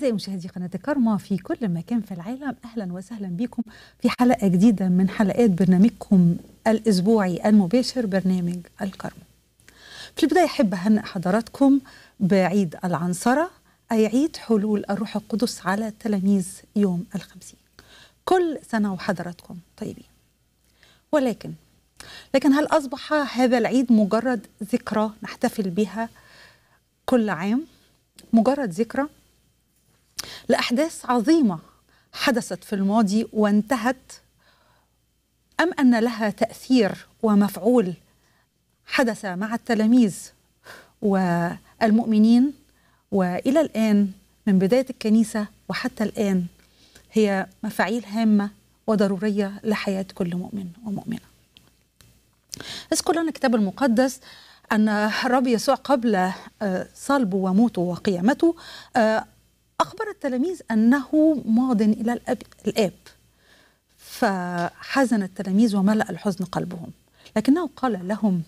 أعزائي مشاهدي قناة كارما في كل مكان في العالم أهلا وسهلا بكم في حلقة جديدة من حلقات برنامجكم الأسبوعي المباشر برنامج الكارما في البداية أحب أهنئ حضراتكم بعيد العنصرة أي عيد حلول الروح القدس على تلاميذ يوم الخمسين كل سنة وحضراتكم طيبين ولكن لكن هل أصبح هذا العيد مجرد ذكرى نحتفل بها كل عام مجرد ذكرى لأحداث عظيمة حدثت في الماضي وانتهت أم أن لها تأثير ومفعول حدث مع التلاميذ والمؤمنين والى الان من بدايه الكنيسه وحتى الان هي مفاعيل هامه وضروريه لحياه كل مؤمن ومؤمنه. اذكر لنا الكتاب المقدس ان الرب يسوع قبل آه، صلبه وموته وقيامته آه، أخبر التلاميذ أنه ماض إلى الأب, الآب فحزن التلاميذ وملأ الحزن قلبهم لكنه قال لهم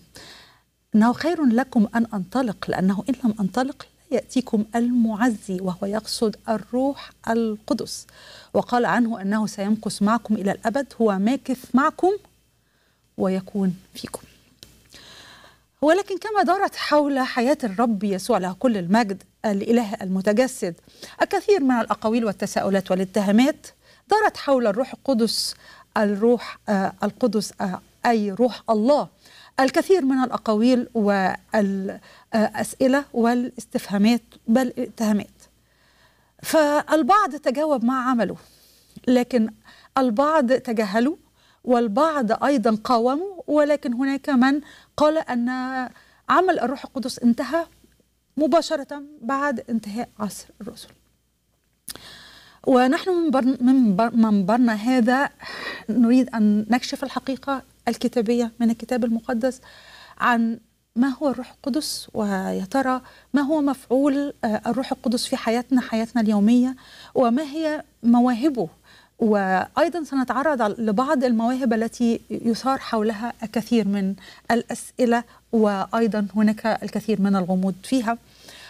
انه خير لكم ان انطلق لانه ان لم انطلق لا ياتيكم المعزي وهو يقصد الروح القدس وقال عنه انه سيمكث معكم الى الابد هو ماكث معكم ويكون فيكم ولكن كما دارت حول حياة الرب يسوع له كل المجد الإله المتجسد الكثير من الأقاويل والتساؤلات والاتهامات دارت حول الروح القدس الروح آه القدس آه أي روح الله الكثير من الأقاويل والأسئلة آه، والاستفهامات بل الاتهامات فالبعض تجاوب مع عمله لكن البعض تجاهلوا والبعض أيضا قاوموا ولكن هناك من قال أن عمل الروح القدس انتهى مباشرة بعد انتهاء عصر الرسل ونحن من, بر... من بر... منبرنا هذا نريد أن نكشف الحقيقة الكتابية من الكتاب المقدس عن ما هو الروح القدس ويا ترى ما هو مفعول آه، الروح القدس في حياتنا حياتنا اليومية وما هي مواهبه وايضا سنتعرض لبعض المواهب التي يثار حولها الكثير من الاسئله وايضا هناك الكثير من الغموض فيها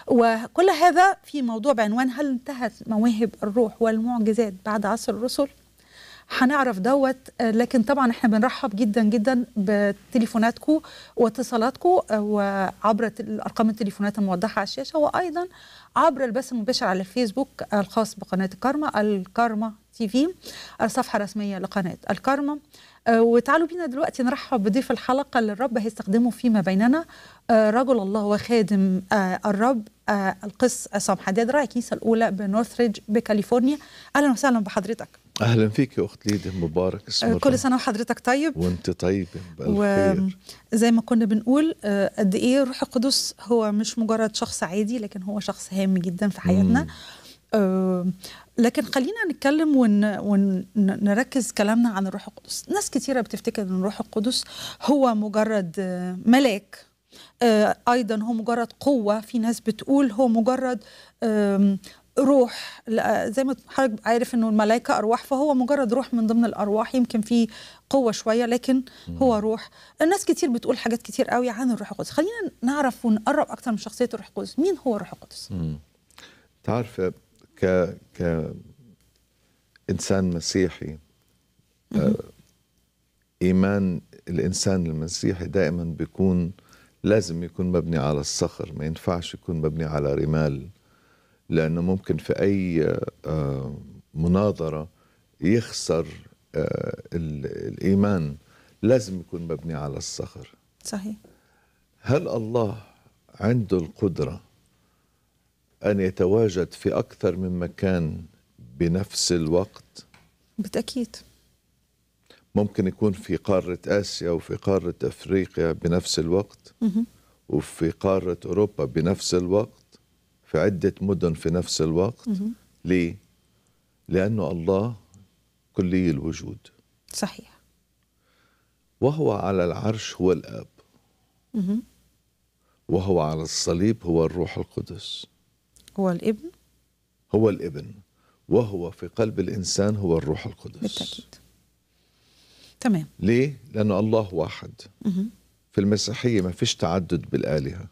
وكل هذا في موضوع بعنوان هل انتهت مواهب الروح والمعجزات بعد عصر الرسل؟ هنعرف دوت لكن طبعا احنا بنرحب جدا جدا بتليفوناتكم واتصالاتكم وعبر الارقام التليفونات الموضحه على الشاشه وايضا عبر البث المباشر على الفيسبوك الخاص بقناه الكارما الكارما تي في الصفحه الرسميه لقناه الكارما وتعالوا بينا دلوقتي نرحب بضيف الحلقه اللي الرب هيستخدمه فيما بيننا رجل الله وخادم آه، الرب آه، القس عصام حداد راعي الكنيسه الاولى بنورثريدج بكاليفورنيا اهلا وسهلا بحضرتك اهلا فيك يا اخت ليدي مبارك اسمك آه، كل سنه وحضرتك طيب وانت طيبه بألف وزي ما كنا بنقول آه، قد ايه روح القدس هو مش مجرد شخص عادي لكن هو شخص هام جدا في حياتنا آه، لكن خلينا نتكلم ون... ونركز كلامنا عن الروح القدس ناس كثيره بتفتكر ان الروح القدس هو مجرد ملاك ايضا هو مجرد قوه في ناس بتقول هو مجرد روح زي ما حضرتك عارف انه الملائكه ارواح فهو مجرد روح من ضمن الارواح يمكن في قوه شويه لكن هو روح الناس كتير بتقول حاجات كتير قوي عن الروح القدس خلينا نعرف ونقرب اكتر من شخصيه الروح القدس مين هو الروح القدس تعرف ك ك انسان مسيحي آه، ايمان الانسان المسيحي دائما بيكون لازم يكون مبني على الصخر ما ينفعش يكون مبني على رمال لأنه ممكن في أي آه، مناظرة يخسر آه، الإيمان لازم يكون مبني على الصخر صحيح هل الله عنده القدرة أن يتواجد في أكثر من مكان بنفس الوقت؟ بالتأكيد ممكن يكون في قارة آسيا وفي قارة أفريقيا بنفس الوقت وفي قارة أوروبا بنفس الوقت في عدة مدن في نفس الوقت ليه؟ لأنه الله كلي الوجود صحيح وهو على العرش هو الأب وهو على الصليب هو الروح القدس هو الابن هو الابن وهو في قلب الإنسان هو الروح القدس بالتأكيد تمام ليه؟ لأنه الله واحد في المسيحية ما فيش تعدد بالآلهة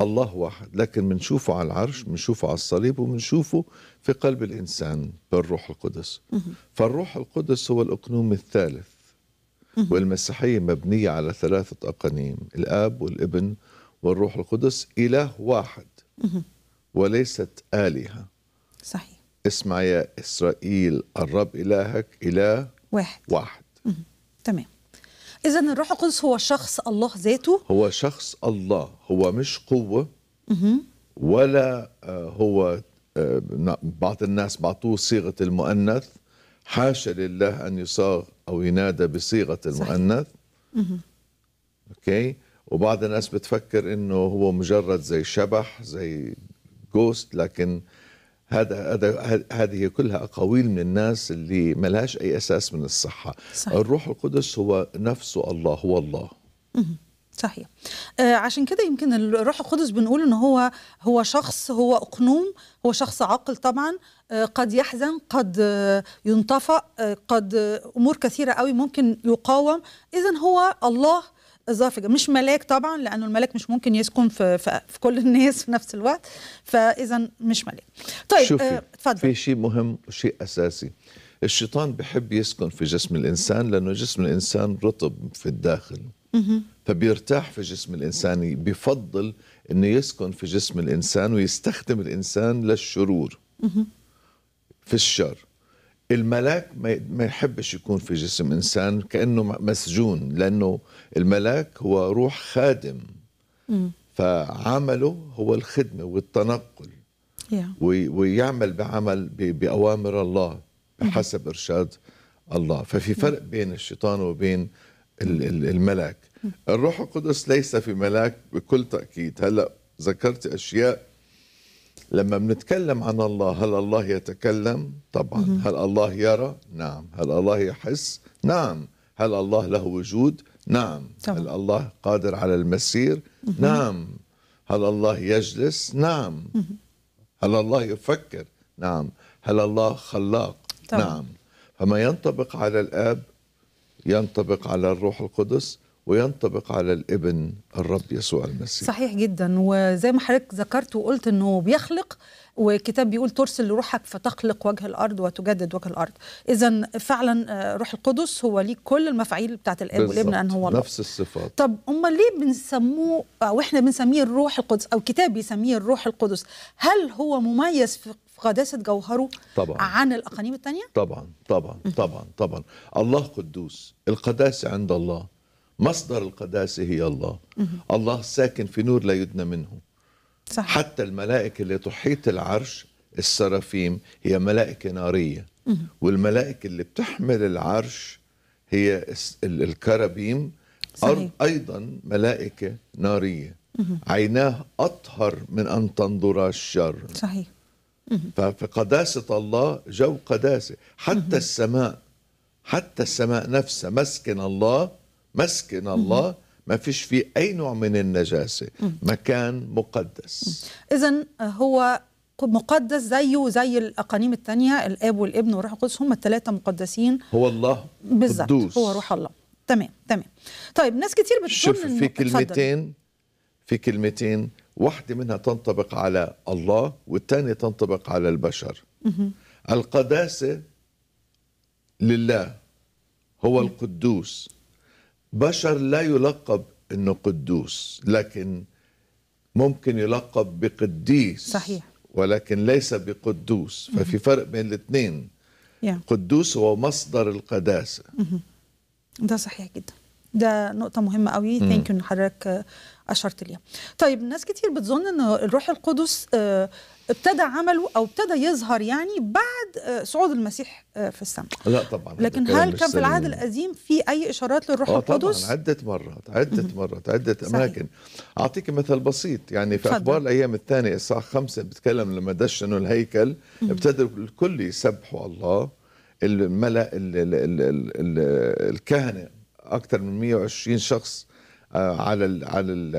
الله واحد لكن بنشوفه على العرش بنشوفه على الصليب وبنشوفه في قلب الإنسان بالروح القدس فالروح القدس هو الأقنوم الثالث والمسيحية مبنية على ثلاثة أقانيم الآب والابن والروح القدس إله واحد وليست آلهة صحيح اسمع يا إسرائيل الرب إلهك إله واحد واحد تمام إذا الروح القدس هو شخص الله ذاته هو شخص الله هو مش قوة ولا آه، هو آه، بعض الناس بعطوه صيغة المؤنث حاشا لله أن يصاغ أو ينادى بصيغة المؤنث أوكي وبعض الناس بتفكر إنه هو مجرد زي شبح زي جوست لكن هذا هذا هذه كلها اقاويل من الناس اللي لهاش اي اساس من الصحه صحيح. الروح القدس هو نفسه الله هو الله صحيح آه عشان كده يمكن الروح القدس بنقول ان هو هو شخص هو اقنوم هو شخص عاقل طبعا آه قد يحزن قد ينطفئ آه، ينطفأ آه، قد امور كثيره قوي ممكن يقاوم اذا هو الله اضافه مش ملاك طبعا لانه الملاك مش ممكن يسكن في في, في كل الناس في نفس الوقت فاذا مش ملاك طيب شوفي اه في شيء مهم وشيء اساسي الشيطان بحب يسكن في جسم الانسان لانه جسم الانسان رطب في الداخل فبيرتاح في جسم الانسان بفضل انه يسكن في جسم الانسان ويستخدم الانسان للشرور في الشر الملاك ما يحبش يكون في جسم انسان كانه مسجون لانه الملاك هو روح خادم فعمله هو الخدمه والتنقل ويعمل بعمل باوامر الله بحسب ارشاد الله ففي فرق بين الشيطان وبين الملاك الروح القدس ليس في ملاك بكل تاكيد هلا ذكرت اشياء لما بنتكلم عن الله هل الله يتكلم طبعا هل الله يرى نعم هل الله يحس نعم هل الله له وجود نعم طبعا. هل الله قادر على المسير نعم هل الله يجلس نعم هل الله يفكر نعم هل الله خلاق طبعا. نعم فما ينطبق على الاب ينطبق على الروح القدس وينطبق على الابن الرب يسوع المسيح صحيح جدا وزي ما حضرتك ذكرت وقلت انه بيخلق وكتاب بيقول ترسل روحك فتخلق وجه الارض وتجدد وجه الارض اذا فعلا آه، روح القدس هو ليه كل المفاعيل بتاعت الاب والابن ان هو الله نفس الصفات طب امال ليه بنسموه او آه، احنا بنسميه الروح القدس او كتاب بيسميه الروح القدس هل هو مميز في قداسه جوهره طبعا عن الاقانيم الثانيه طبعا طبعا طبعا طبعا الله قدوس القداسه عند الله مصدر القداسة هي الله الله ساكن في نور لا يدنى منه صح. حتى الملائكة اللي تحيط العرش السرافيم هي ملائكة نارية والملائكة اللي بتحمل العرش هي الكرابيم صحيح. أيضا ملائكة نارية عيناه أطهر من أن تنظر الشر صحيح فقداسة الله جو قداسة حتى السماء حتى السماء نفسها مسكن الله مسكن الله ما فيش فيه أي نوع من النجاسة مكان مقدس إذا آه، هو مقدس زيه زي الأقانيم التانية الآب والابن والروح القدس هم الثلاثة مقدسين هو الله بالضبط هو روح الله تمام تمام طيب ناس كتير بتقول شوف في كلمتين في كلمتين واحدة منها تنطبق على الله والثانية تنطبق على البشر القداسة لله هو القدوس بشر لا يلقب انه قدوس لكن ممكن يلقب بقديس صحيح ولكن ليس بقدوس ففي فرق بين الاثنين yeah. قدوس هو مصدر القداسه ده صحيح جدا ده نقطه مهمه قوي ثانك يو ان حضرتك اشرت ليها طيب ناس كتير بتظن ان الروح القدس آه ابتدى عمله او ابتدى يظهر يعني بعد آه، صعود المسيح آه، في السماء لا طبعا لكن هل كان في العهد القديم في اي اشارات للروح آه، القدس طبعا عده مرات عده مرات عده اماكن اعطيك مثل بسيط يعني في اخبار الايام الثانيه الساعه خمسة بتكلم لما دشنوا الهيكل ابتدى الكل يسبحوا الله الملا الكهنه اكثر من 120 شخص على الـ على الـ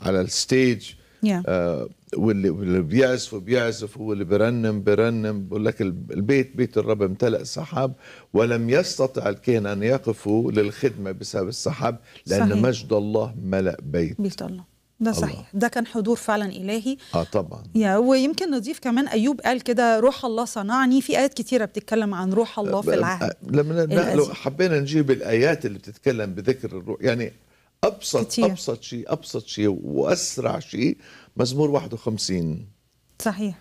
على الستيج yeah. آه واللي, واللي بيعزف بيعزف هو اللي بيرنم بيرنم بقول لك البيت بيت الرب امتلأ سحاب ولم يستطع الكهنة أن يقفوا للخدمة بسبب السحاب لأن صحيح. مجد الله ملأ بيت بيت الله ده الله. صحيح ده كان حضور فعلا الهي اه طبعا يا ويمكن نضيف كمان ايوب قال كده روح الله صنعني في ايات كتيره بتتكلم عن روح الله في آه، العهد آه، لما لو حبينا نجيب الايات اللي بتتكلم بذكر الروح يعني ابسط كتير. ابسط شيء ابسط شيء واسرع شيء مزمور 51 صحيح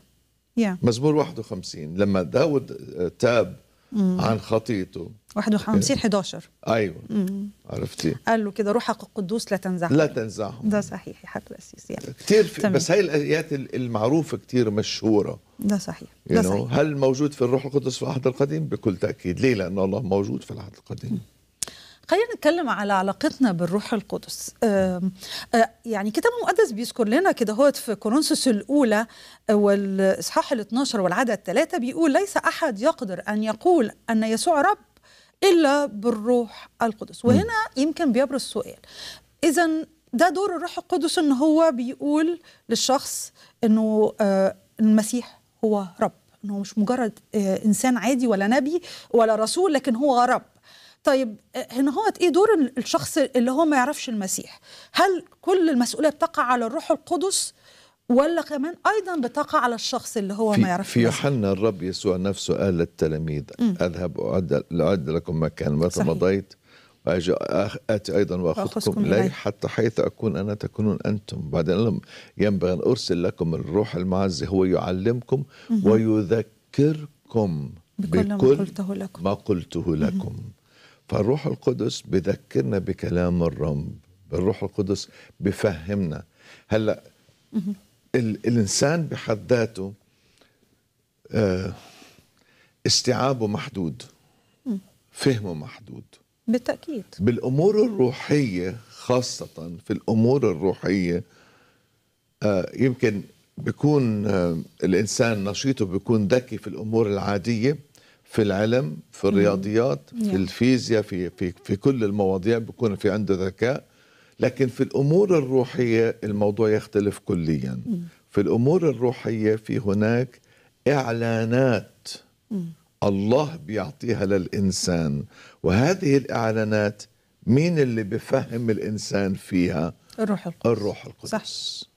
yeah. مزمور 51 لما داود آه، تاب مم. عن خطيته 51 11 ايوه مم. عرفتي قال له كده روحك القدوس لا تنزعهم لا تنزعهم ده صحيح يا حضره الاسيس يعني كثير في بس هاي الايات المعروفه كثير مشهوره ده صحيح ده صحيح هل موجود في الروح القدس في العهد القديم بكل تاكيد ليه لانه الله موجود في العهد القديم م. خلينا نتكلم على علاقتنا بالروح القدس يعني كتاب المقدس بيذكر لنا كده هو في كورنثوس الأولى والإصحاح ال12 والعدد 3 بيقول ليس أحد يقدر أن يقول أن يسوع رب إلا بالروح القدس وهنا يمكن بيبرز سؤال إذا ده دور الروح القدس ان هو بيقول للشخص انه المسيح هو رب انه مش مجرد انسان عادي ولا نبي ولا رسول لكن هو رب طيب هنا هو ايه دور الشخص اللي هو ما يعرفش المسيح هل كل المسؤوليه بتقع على الروح القدس ولا كمان ايضا بتقع على الشخص اللي هو ما يعرفش في يوحنا الرب يسوع نفسه قال للتلاميذ اذهب اعد اعد لكم مكان متى مضيت واجي اتي ايضا واخذكم الي حتى حيث اكون انا تكونون انتم بعدين لهم ينبغي ان ارسل لكم الروح المعزي هو يعلمكم ويذكركم بكل, بكل ما قلته لكم, ما قلته لكم. فالروح القدس بذكرنا بكلام الرب الروح القدس بفهمنا هلا ال الانسان بحد ذاته آه استيعابه محدود فهمه محدود بالتاكيد بالامور الروحيه خاصه في الامور الروحيه آه يمكن بيكون آه الانسان نشيطه بيكون ذكي في الامور العاديه في العلم في الرياضيات في الفيزياء في في في كل المواضيع بيكون في عنده ذكاء لكن في الامور الروحيه الموضوع يختلف كليا في الامور الروحيه في هناك اعلانات الله بيعطيها للانسان وهذه الاعلانات مين اللي بفهم الانسان فيها الروح القدس الروح القدس صح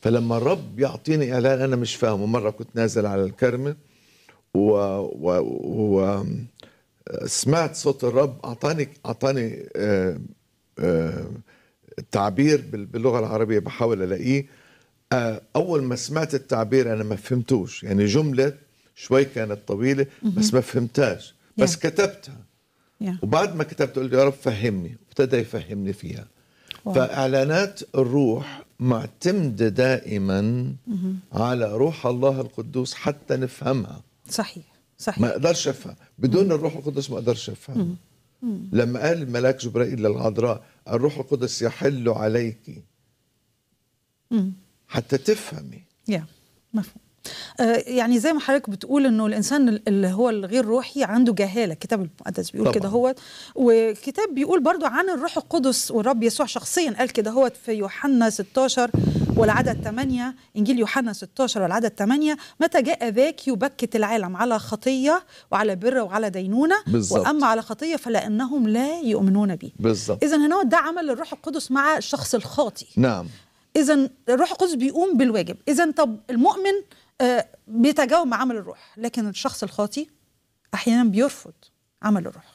فلما الرب يعطيني اعلان انا مش فاهمه مره كنت نازل على الكرمل و, و, و سمعت صوت الرب اعطاني اعطاني آه، آه، تعبير باللغه العربيه بحاول الاقيه آه، اول ما سمعت التعبير انا ما فهمتوش يعني جمله شوي كانت طويله بس ما فهمتهاش بس yeah. كتبتها yeah. وبعد ما كتبت قلت يا رب فهمني ابتدى يفهمني فيها فاعلانات الروح معتمده دائما على روح الله القدوس حتى نفهمها صحيح صحيح ما اقدرش افهم بدون الروح القدس ما اقدرش افهم لما قال الملاك جبرائيل للعذراء الروح القدس يحل عليك حتى تفهمي يا مفهوم آه، يعني زي ما حضرتك بتقول انه الانسان اللي هو الغير روحي عنده جهاله الكتاب المقدس بيقول كده هو وكتاب بيقول برضو عن الروح القدس والرب يسوع شخصيا قال كده هو في يوحنا 16 والعدد 8 انجيل يوحنا 16 والعدد 8 متى جاء ذاك يبكت العالم على خطيه وعلى بر وعلى دينونه بالزبط. واما على خطيه فلانهم لا يؤمنون به بالظبط اذا هنا ده عمل الروح القدس مع الشخص الخاطي نعم اذا الروح القدس بيقوم بالواجب اذا طب المؤمن آه، بيتجاوب مع عمل الروح لكن الشخص الخاطي احيانا بيرفض عمل الروح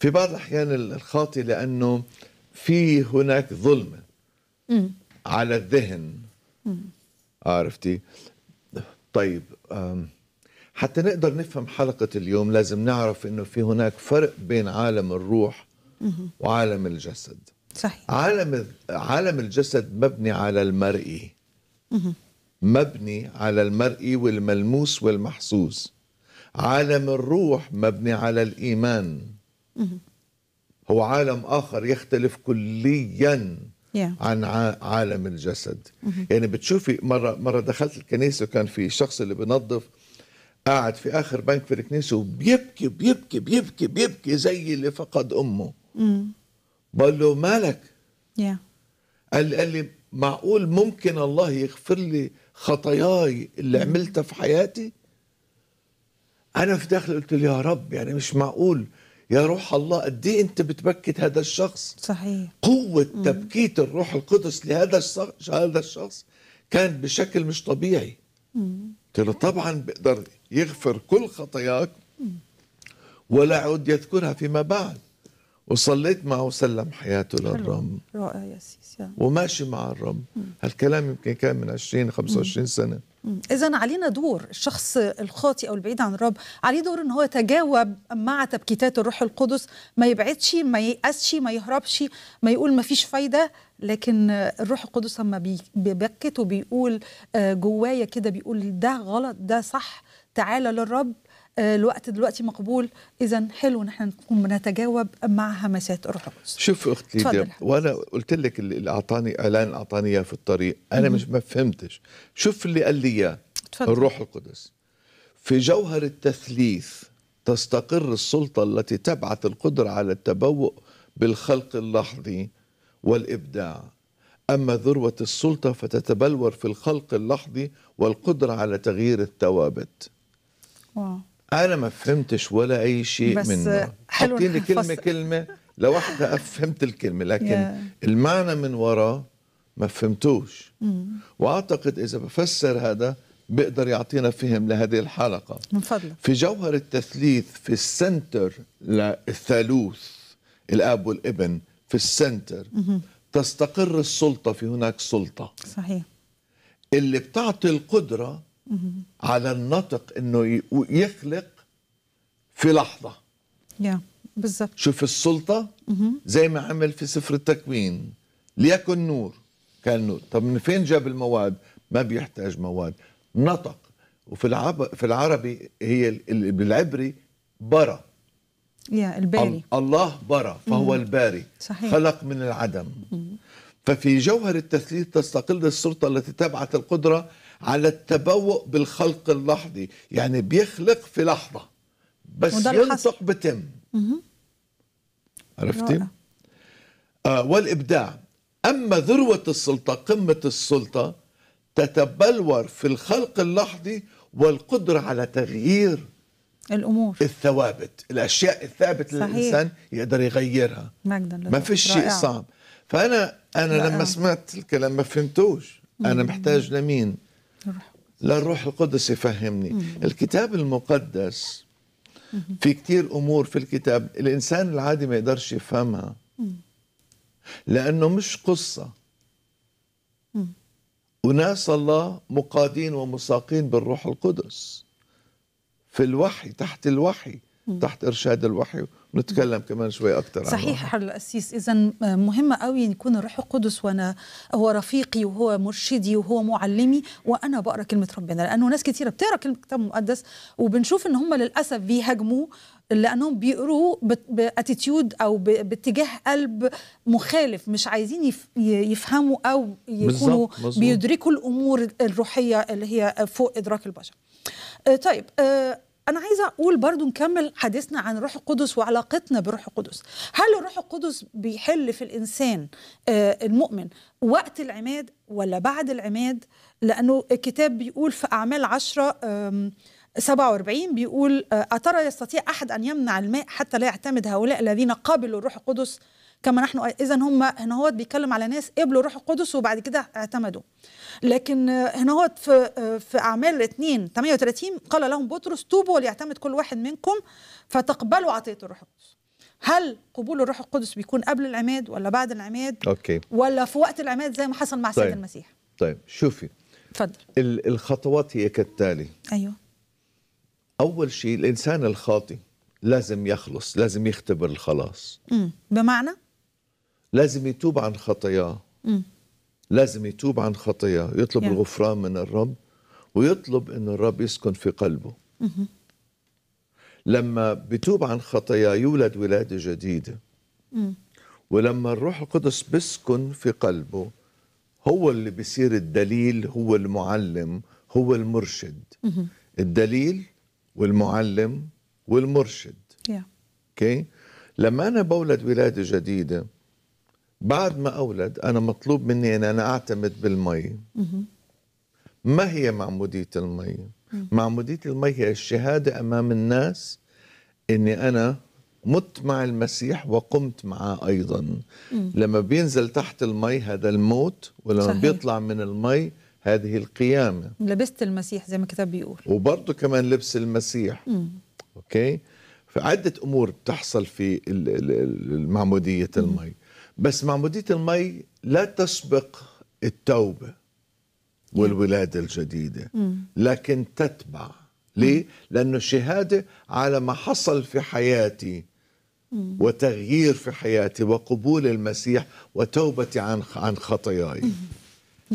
في بعض الاحيان الخاطي لانه في هناك ظلم مم. على الذهن مم. عرفتي طيب حتى نقدر نفهم حلقة اليوم لازم نعرف انه في هناك فرق بين عالم الروح وعالم الجسد صحيح عالم عالم الجسد مبني على المرئي مبني على المرئي والملموس والمحسوس عالم الروح مبني على الإيمان هو عالم آخر يختلف كليا عن عالم الجسد يعني بتشوفي مرة, مرة دخلت الكنيسة وكان في شخص اللي بنظف قاعد في آخر بنك في الكنيسة وبيبكي بيبكي بيبكي بيبكي زي اللي فقد أمه بقول له مالك قال لي معقول ممكن الله يغفر لي خطاياي اللي عملتها في حياتي انا في داخلي قلت له يا رب يعني مش معقول يا روح الله قد ايه انت بتبكت هذا الشخص صحيح قوه مم. تبكيت الروح القدس لهذا الشخص هذا الشخص كان بشكل مش طبيعي قلت له طبعا بيقدر يغفر كل خطاياك ولا يعود يذكرها فيما بعد وصليت معه وسلم حياته للرب رائع يا سيس وماشي مع الرب هالكلام يمكن كان من 20 25 سنه إذا علينا دور الشخص الخاطئ أو البعيد عن الرب عليه دور إن هو يتجاوب مع تبكيتات الروح القدس ما يبعدش ما ييأسش ما يهربش ما يقول ما فيش فايدة لكن الروح القدس لما بيبكت وبيقول آه، جوايا كده بيقول ده غلط ده صح تعالى للرب آه، الوقت دلوقتي مقبول اذا حلو نحن نكون بنتجاوب مع همسات القدس شوف اختي دي وانا قلت لك اللي اعطاني اعلان اعطاني اياه في الطريق انا مم. مش ما فهمتش شوف اللي قال لي اياه الروح القدس في جوهر التثليث تستقر السلطه التي تبعث القدره على التبوؤ بالخلق اللحظي والابداع أما ذروة السلطة فتتبلور في الخلق اللحظي والقدرة على تغيير الثوابت. واو. انا ما فهمتش ولا اي شيء بس منه حلو حاطين لي كلمه كلمه لوحدها فهمت الكلمه لكن المعنى من وراه ما فهمتوش واعتقد اذا بفسر هذا بيقدر يعطينا فهم لهذه الحلقه من فضلك في جوهر التثليث في السنتر للثالوث الاب والابن في السنتر تستقر السلطه في هناك سلطه صحيح اللي بتعطي القدره على النطق انه يخلق في لحظه يا بالضبط شوف السلطه زي ما عمل في سفر التكوين ليكن نور كان نور طب من فين جاب المواد ما بيحتاج مواد نطق وفي العب في العربي هي بالعبري برى يا الباري الله برى فهو الباري صحيح. خلق من العدم ففي جوهر التثليث تستقل السلطه التي تبعث القدره على التبوأ بالخلق اللحظي يعني بيخلق في لحظة بس ينطق بتم عرفتي آه والإبداع أما ذروة السلطة قمة السلطة تتبلور في الخلق اللحظي والقدرة على تغيير الامور الثوابت الاشياء الثابتة صحيح. للانسان يقدر يغيرها ما في شيء صعب فانا انا لما سمعت الكلام ما فهمتوش انا محتاج لمين للروح القدس يفهمني الكتاب المقدس في كتير أمور في الكتاب الإنسان العادي ما يقدرش يفهمها لأنه مش قصة وناس الله مقادين ومساقين بالروح القدس في الوحي تحت الوحي تحت إرشاد الوحي نتكلم كمان شوي اكثر صحيح حر القسيس اذا مهمه قوي يكون الروح القدس وانا هو رفيقي وهو مرشدي وهو معلمي وانا بقرا كلمه ربنا لانه ناس كثيره بتقرا كلمه الكتاب المقدس وبنشوف ان هم للاسف بيهاجموه لانهم بيقروه باتيتيود او باتجاه قلب مخالف مش عايزين يفهموا او يكونوا بيدركوا الامور الروحيه اللي هي فوق ادراك البشر آه، طيب آه، انا عايزه اقول برضو نكمل حديثنا عن روح القدس وعلاقتنا بروح القدس هل الروح القدس بيحل في الانسان آه، المؤمن وقت العماد ولا بعد العماد لانه الكتاب بيقول في اعمال عشرة 47 بيقول آه، أترى يستطيع أحد أن يمنع الماء حتى لا يعتمد هؤلاء الذين قبلوا الروح القدس كما نحن اذا هم هنا هو بيتكلم على ناس قبلوا الروح القدس وبعد كده اعتمدوا لكن هنا هو في في اعمال 2 38 قال لهم بطرس توبوا ليعتمد كل واحد منكم فتقبلوا عطيه الروح القدس هل قبول الروح القدس بيكون قبل العماد ولا بعد العماد اوكي ولا في وقت العماد زي ما حصل مع طيب. سيد المسيح طيب شوفي اتفضل الخطوات هي كالتالي ايوه اول شيء الانسان الخاطئ لازم يخلص لازم يختبر الخلاص امم بمعنى لازم يتوب عن خطاياه لازم يتوب عن خطاياه يطلب يعني. الغفران من الرب ويطلب ان الرب يسكن في قلبه لما بتوب عن خطاياه يولد ولاده جديده ولما الروح القدس بيسكن في قلبه هو اللي بيصير الدليل هو المعلم هو المرشد الدليل والمعلم والمرشد اوكي yeah. okay. لما انا بولد ولاده جديده بعد ما أولد أنا مطلوب مني أن أنا أعتمد بالمي ما هي معمودية المي؟ معمودية المي هي الشهادة أمام الناس أني أنا مت مع المسيح وقمت معه أيضا لما بينزل تحت المي هذا الموت ولما صحيح. بيطلع من المي هذه القيامة لبست المسيح زي ما الكتاب بيقول وبرضه كمان لبس المسيح مم. أوكي فعدة أمور بتحصل في معمودية المي بس معمودية المي لا تسبق التوبة والولادة الجديدة لكن تتبع ليه؟ لأنه الشهادة على ما حصل في حياتي وتغيير في حياتي وقبول المسيح وتوبتي عن عن خطاياي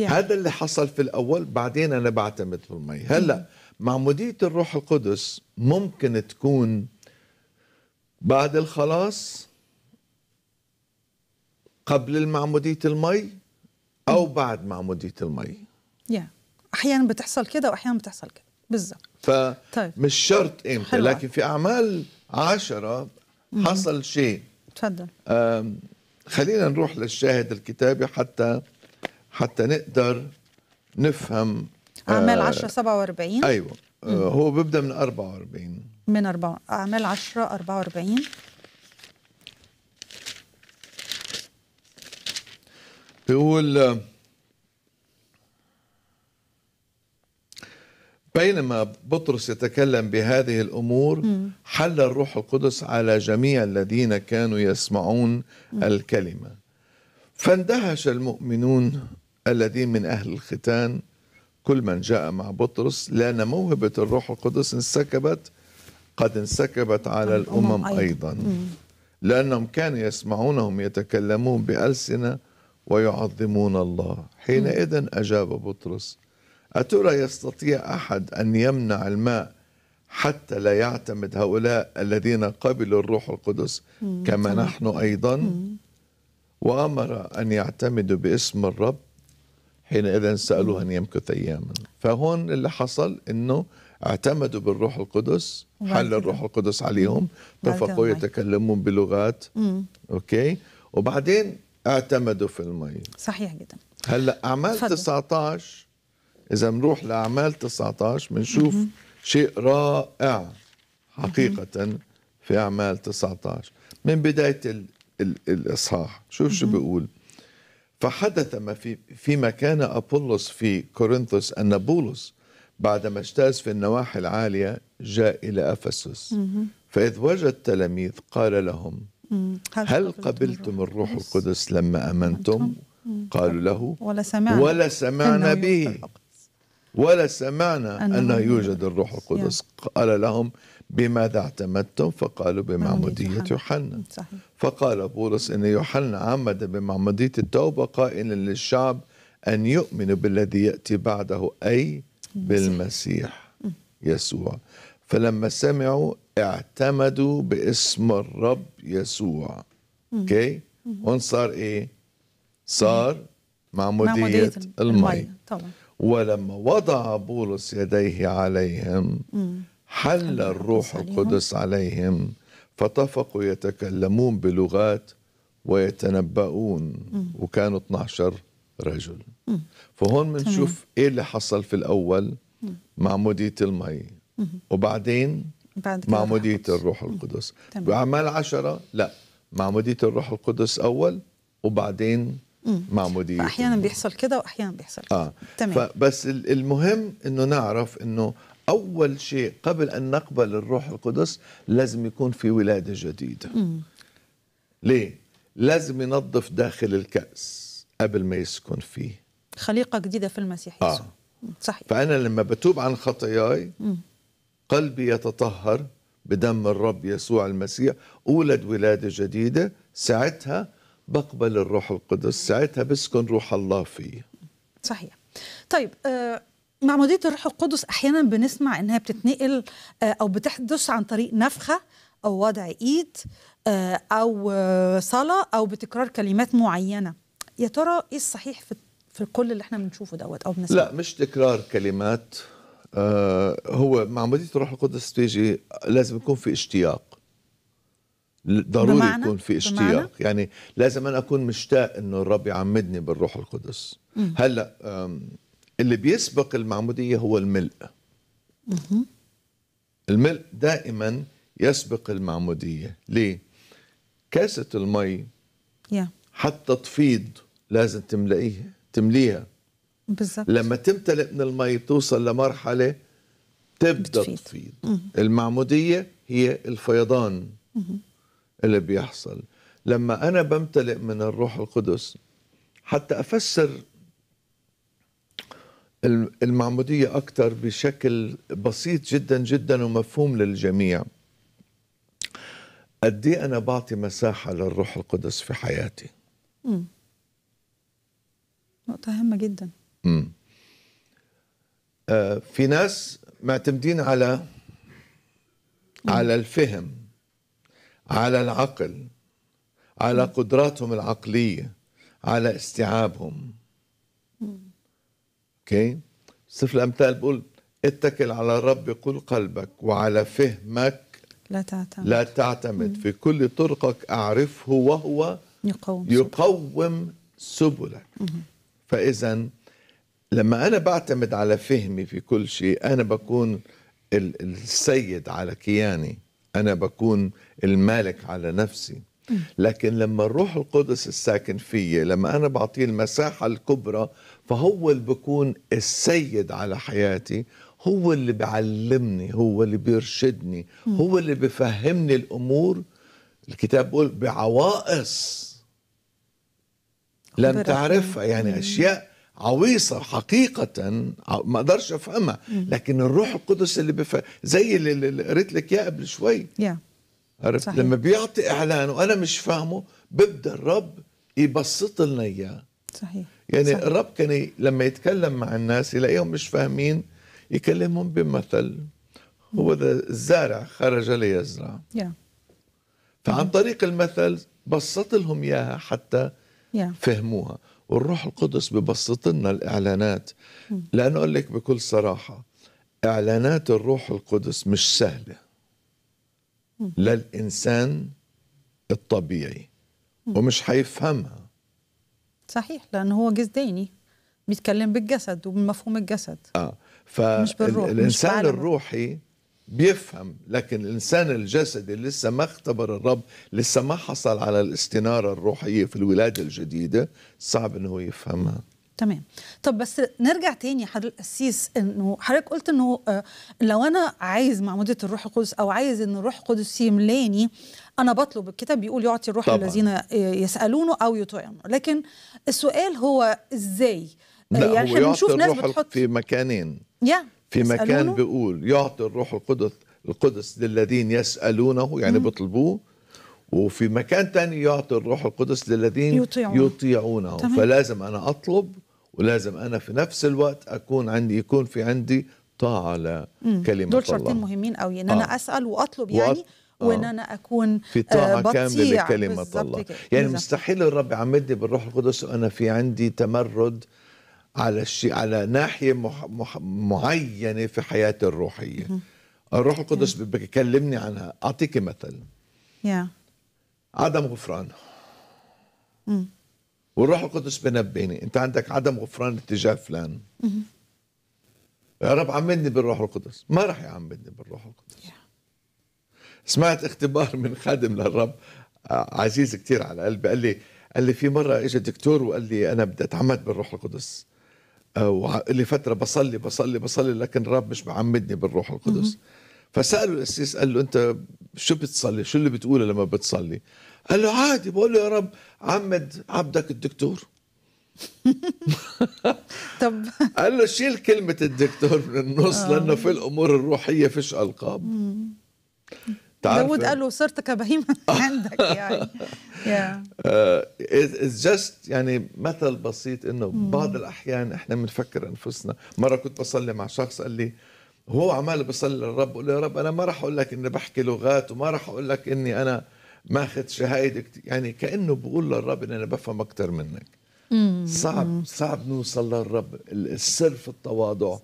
هذا اللي حصل في الأول بعدين أنا بعتمد في المي هلأ معمودية الروح القدس ممكن تكون بعد الخلاص قبل المعمودية المي او بعد معموديه المي يا احيانا بتحصل كده واحيانا بتحصل كده بالظبط فمش طيب. شرط امتى لكن في اعمال عشرة حصل شيء تفضل خلينا نروح للشاهد الكتابي حتى حتى نقدر نفهم اعمال 10 آه، 47 ايوه آه، مم. هو بيبدا من 44 من 4 اعمال 10 44 بيقول بينما بطرس يتكلم بهذه الامور حل الروح القدس على جميع الذين كانوا يسمعون الكلمه فاندهش المؤمنون الذين من اهل الختان كل من جاء مع بطرس لان موهبه الروح القدس انسكبت قد انسكبت على الامم ايضا لانهم كانوا يسمعونهم يتكلمون بالسنه ويعظمون الله حينئذ أجاب بطرس أترى يستطيع أحد أن يمنع الماء حتى لا يعتمد هؤلاء الذين قبلوا الروح القدس كما نحن أيضا وأمر أن يعتمدوا باسم الرب حينئذ سألوه أن يمكث أياما فهون اللي حصل أنه اعتمدوا بالروح القدس حل الروح القدس عليهم اتفقوا يتكلمون بلغات أوكي وبعدين اعتمدوا في المي صحيح جدا هلا اعمال فضل. 19 اذا بنروح لاعمال 19 بنشوف شيء رائع حقيقه في اعمال 19 من بدايه ال ال الاصحاح شوف شو بيقول فحدث ما في فيما كان ابولس في كورنثوس ان بولس بعدما اجتاز في النواحي العاليه جاء الى افسس فاذ وجد التلاميذ قال لهم هل قبلتم الروح القدس لما امنتم؟ قالوا له ولا سمعنا ولا سمعنا به ولا سمعنا انه يوجد الروح القدس قال لهم بماذا اعتمدتم فقالوا بمعمودية يوحنا فقال بولس إن يوحنا عمد بمعمودية التوبة قائلا للشعب أن يؤمنوا بالذي يأتي بعده أي بالمسيح يسوع فلما سمعوا اعتمدوا باسم الرب يسوع اوكي هون صار ايه صار معمودية المي طبعا ولما وضع بولس يديه عليهم حل الروح القدس عليهم فطفقوا يتكلمون بلغات ويتنبؤون وكانوا 12 رجل فهون بنشوف ايه اللي حصل في الاول معمودية المي وبعدين بعد مع مدية الروح القدس تمام. بأعمال عشرة لا مع مدية الروح القدس أول وبعدين مم. مع احيانا بيحصل كده واحيانا بيحصل كده آه. تمام بس المهم انه نعرف انه اول شيء قبل ان نقبل الروح القدس لازم يكون في ولاده جديده مم. ليه لازم ينظف داخل الكاس قبل ما يسكن فيه خليقه جديده في المسيح يسوع آه. صحيح فانا لما بتوب عن خطاياي قلبي يتطهر بدم الرب يسوع المسيح أولد ولادة جديدة ساعتها بقبل الروح القدس ساعتها بسكن روح الله فيه صحيح طيب معمودية آه، مع الروح القدس أحيانا بنسمع إنها بتتنقل آه، أو بتحدث عن طريق نفخة أو وضع إيد آه، أو صلاة أو بتكرار كلمات معينة يا ترى إيه الصحيح في في كل اللي احنا بنشوفه دوت او بنسمعه لا مش تكرار كلمات آه، هو مع مدينة الروح القدس تيجي لازم يكون في اشتياق ضروري بمعنى؟ يكون في اشتياق بمعنى؟ يعني لازم انا اكون مشتاق انه الرب يعمدني بالروح القدس مم. هلا اللي بيسبق المعموديه هو الملء مم. الملء دائما يسبق المعموديه ليه كاسه المي yeah. حتى تفيض لازم تملئيها تمليها بالزبط. لما تمتلئ من المي توصل لمرحله تبدا بتفيد. تفيض المعموديه هي الفيضان مه. اللي بيحصل لما انا بمتلئ من الروح القدس حتى افسر المعموديه اكثر بشكل بسيط جدا جدا ومفهوم للجميع أدي انا بعطي مساحه للروح القدس في حياتي مم. نقطه هامه جدا آه في ناس معتمدين على على الفهم على العقل على قدراتهم العقليه على استيعابهم اوكي صف الامثال بقول اتكل على الرب بكل قلبك وعلى فهمك لا تعتمد لا تعتمد في كل طرقك اعرفه وهو يقوم يقوم سبلك, سبلك. فاذا لما انا بعتمد على فهمي في كل شيء انا بكون السيد على كياني انا بكون المالك على نفسي لكن لما الروح القدس الساكن فيي لما انا بعطيه المساحه الكبرى فهو اللي بكون السيد على حياتي هو اللي بيعلمني هو اللي بيرشدني هو اللي بيفهمني الامور الكتاب بيقول بعوائص لم تعرفها يعني اشياء عويصة حقيقة ما اقدرش افهمها لكن الروح القدس اللي بف... زي اللي قريت لك اياه قبل شوي yeah. عرفت لما بيعطي اعلان وانا مش فاهمه بيبدا الرب يبسط لنا اياه صحيح يعني صحيح. الرب كان لما يتكلم مع الناس يلاقيهم مش فاهمين يكلمهم بمثل هو ذا الزارع خرج ليزرع yeah. فعن طريق المثل بسط لهم اياها حتى yeah. فهموها والروح القدس ببسط لنا الاعلانات لانه اقول لك بكل صراحه اعلانات الروح القدس مش سهله للانسان الطبيعي ومش حيفهمها صحيح لانه هو جسداني بيتكلم بالجسد وبمفهوم الجسد اه فالانسان الروحي بيفهم لكن الإنسان الجسدي لسه ما اختبر الرب لسه ما حصل على الاستنارة الروحية في الولادة الجديدة صعب أنه يفهمها تمام طب بس نرجع تاني حضرتك القسيس انه حضرتك قلت انه آه، لو انا عايز معموديه الروح القدس او عايز ان الروح القدس يملاني انا بطلب الكتاب بيقول يعطي الروح طبعا. الذين آه، يسالونه او يطيعونه لكن السؤال هو ازاي آه، لا يعني هو يعطي الروح ناس بتحط في مكانين yeah. في مكان بيقول يعطي الروح القدس القدس للذين يسألونه يعني بيطلبوه وفي مكان تاني يعطي الروح القدس للذين يطيعون. يطيعونه تمام. فلازم أنا أطلب ولازم أنا في نفس الوقت أكون عندي يكون في عندي طاعة لكلمة الله دول شرطين مهمين قوي إن آه. أنا أسأل وأطلب يعني وأط... آه. وان انا اكون في آه، طاعه آه كامله لكلمه الله كده. يعني مستحيل الرب يعمدني بالروح القدس وانا في عندي تمرد على الشيء على ناحيه مح... مح... معينه في حياتي الروحيه الروح القدس بيكلمني عنها اعطيك مثل yeah. عدم غفران والروح القدس بنبهني انت عندك عدم غفران اتجاه فلان يا رب عمدني بالروح القدس ما راح يعمدني بالروح القدس yeah. سمعت اختبار من خادم للرب عزيز كثير على قلبي قال لي قال لي في مره اجى دكتور وقال لي انا بدي اتعمد بالروح القدس ولي فترة بصلي بصلي بصلي لكن الرب مش معمدني بالروح القدس فسأله القسيس قال له أنت شو بتصلي شو اللي بتقوله لما بتصلي قال له عادي بقول له يا رب عمد عبدك الدكتور طب قال له شيل كلمة الدكتور من النص آه. لأنه في الأمور الروحية فيش ألقاب داود قال له صرت كبهيمة عندك يعني اتس جاست uh, يعني مثل بسيط انه بعض الاحيان احنا بنفكر انفسنا مره كنت بصلي مع شخص قال لي وهو عمال بصلي للرب له يا رب انا ما راح اقول لك اني بحكي لغات وما راح اقول لك اني انا ماخذ شهايد يعني كانه بقول للرب اني انا بفهم اكثر منك صعب صعب نوصل للرب السر في التواضع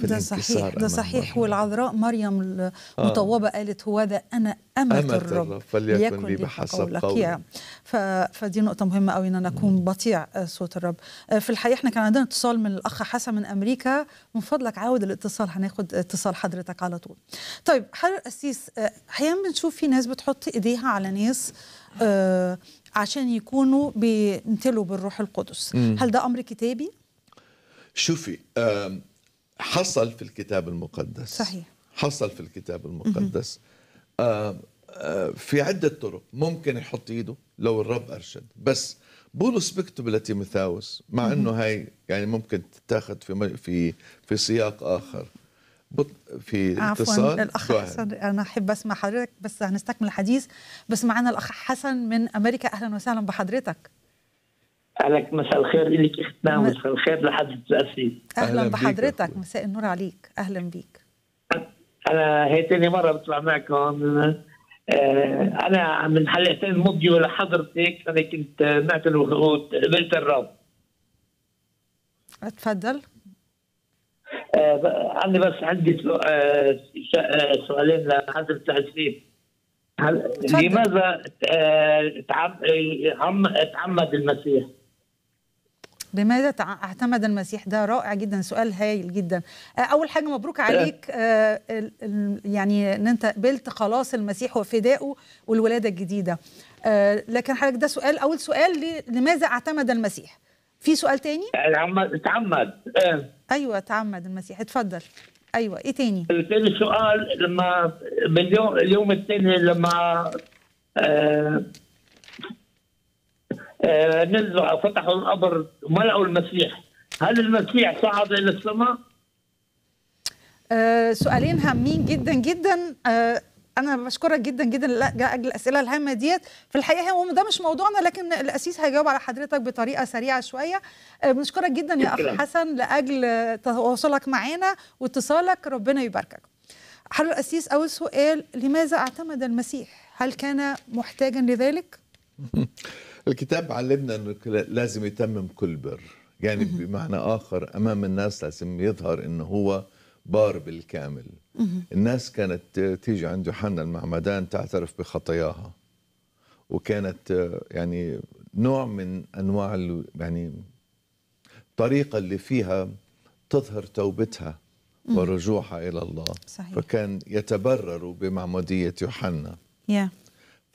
في ده صحيح ده صحيح والعذراء مريم آه. المطوبة آه. قالت هو ده أنا أمة, الرب, الرب فليكن لي بحسب قولك ف... فدي نقطة مهمة قوي إن أنا أكون بطيع آه، صوت الرب آه، في الحقيقة إحنا كان عندنا اتصال من الأخ حسن من أمريكا من فضلك عاود الاتصال هناخد اتصال حضرتك على طول طيب حضرتك قسيس أحيانا بنشوف في ناس بتحط إيديها على ناس آه عشان يكونوا بيمتلوا بالروح القدس مم. هل ده أمر كتابي؟ شوفي آه حصل في الكتاب المقدس صحيح حصل في الكتاب المقدس آه آه في عدة طرق ممكن يحط إيده لو الرب أرشد بس بولس بيكتب لتيمثاوس مع انه هاي يعني ممكن تتاخذ في في في سياق اخر في عفواً اتصال الاخ حسن انا احب اسمع حضرتك بس هنستكمل الحديث بس معنا الاخ حسن من امريكا اهلا وسهلا بحضرتك اهلك مساء الخير لك اختنا نعم، مساء الخير لحد الاسيس اهلا, أهلا بحضرتك مساء النور عليك اهلا بيك انا هي تاني مره بطلع معكم آه، انا من حلقتين الماضيه لحضرتك انا كنت معتل وقبلت الرب اتفضل آه، عندي بس عندي آه، سؤالين لحضره العسيب لماذا تعمد المسيح؟ بماذا اعتمد المسيح ده رائع جدا سؤال هايل جدا اول حاجه مبروك عليك يعني ان انت قبلت خلاص المسيح وفدائه والولاده الجديده لكن حضرتك ده سؤال اول سؤال لماذا اعتمد المسيح في سؤال تاني تعمد ايوه تعمد المسيح اتفضل ايوه ايه تاني تاني سؤال لما باليوم اليوم الثاني لما آه آه، نزلوا فتحوا القبر ملأوا المسيح هل المسيح صعد إلى السماء؟ آه، سؤالين هامين جدا جدا آه، انا بشكرك جدا جدا لاجل الاسئله الهامه ديت في الحقيقه هو ده مش موضوعنا لكن الاسيس هيجاوب على حضرتك بطريقه سريعه شويه بنشكرك جدا يا اخ حسن لاجل تواصلك معنا واتصالك ربنا يباركك حلو الاسيس اول سؤال لماذا اعتمد المسيح هل كان محتاجا لذلك الكتاب علمنا انه لازم يتمم كل بر يعني بمعنى اخر امام الناس لازم يظهر انه هو بار بالكامل الناس كانت تيجي عند يوحنا المعمدان تعترف بخطاياها وكانت يعني نوع من انواع يعني الطريقه اللي فيها تظهر توبتها ورجوعها الى الله صحيح. فكان يتبرر بمعموديه يوحنا yeah.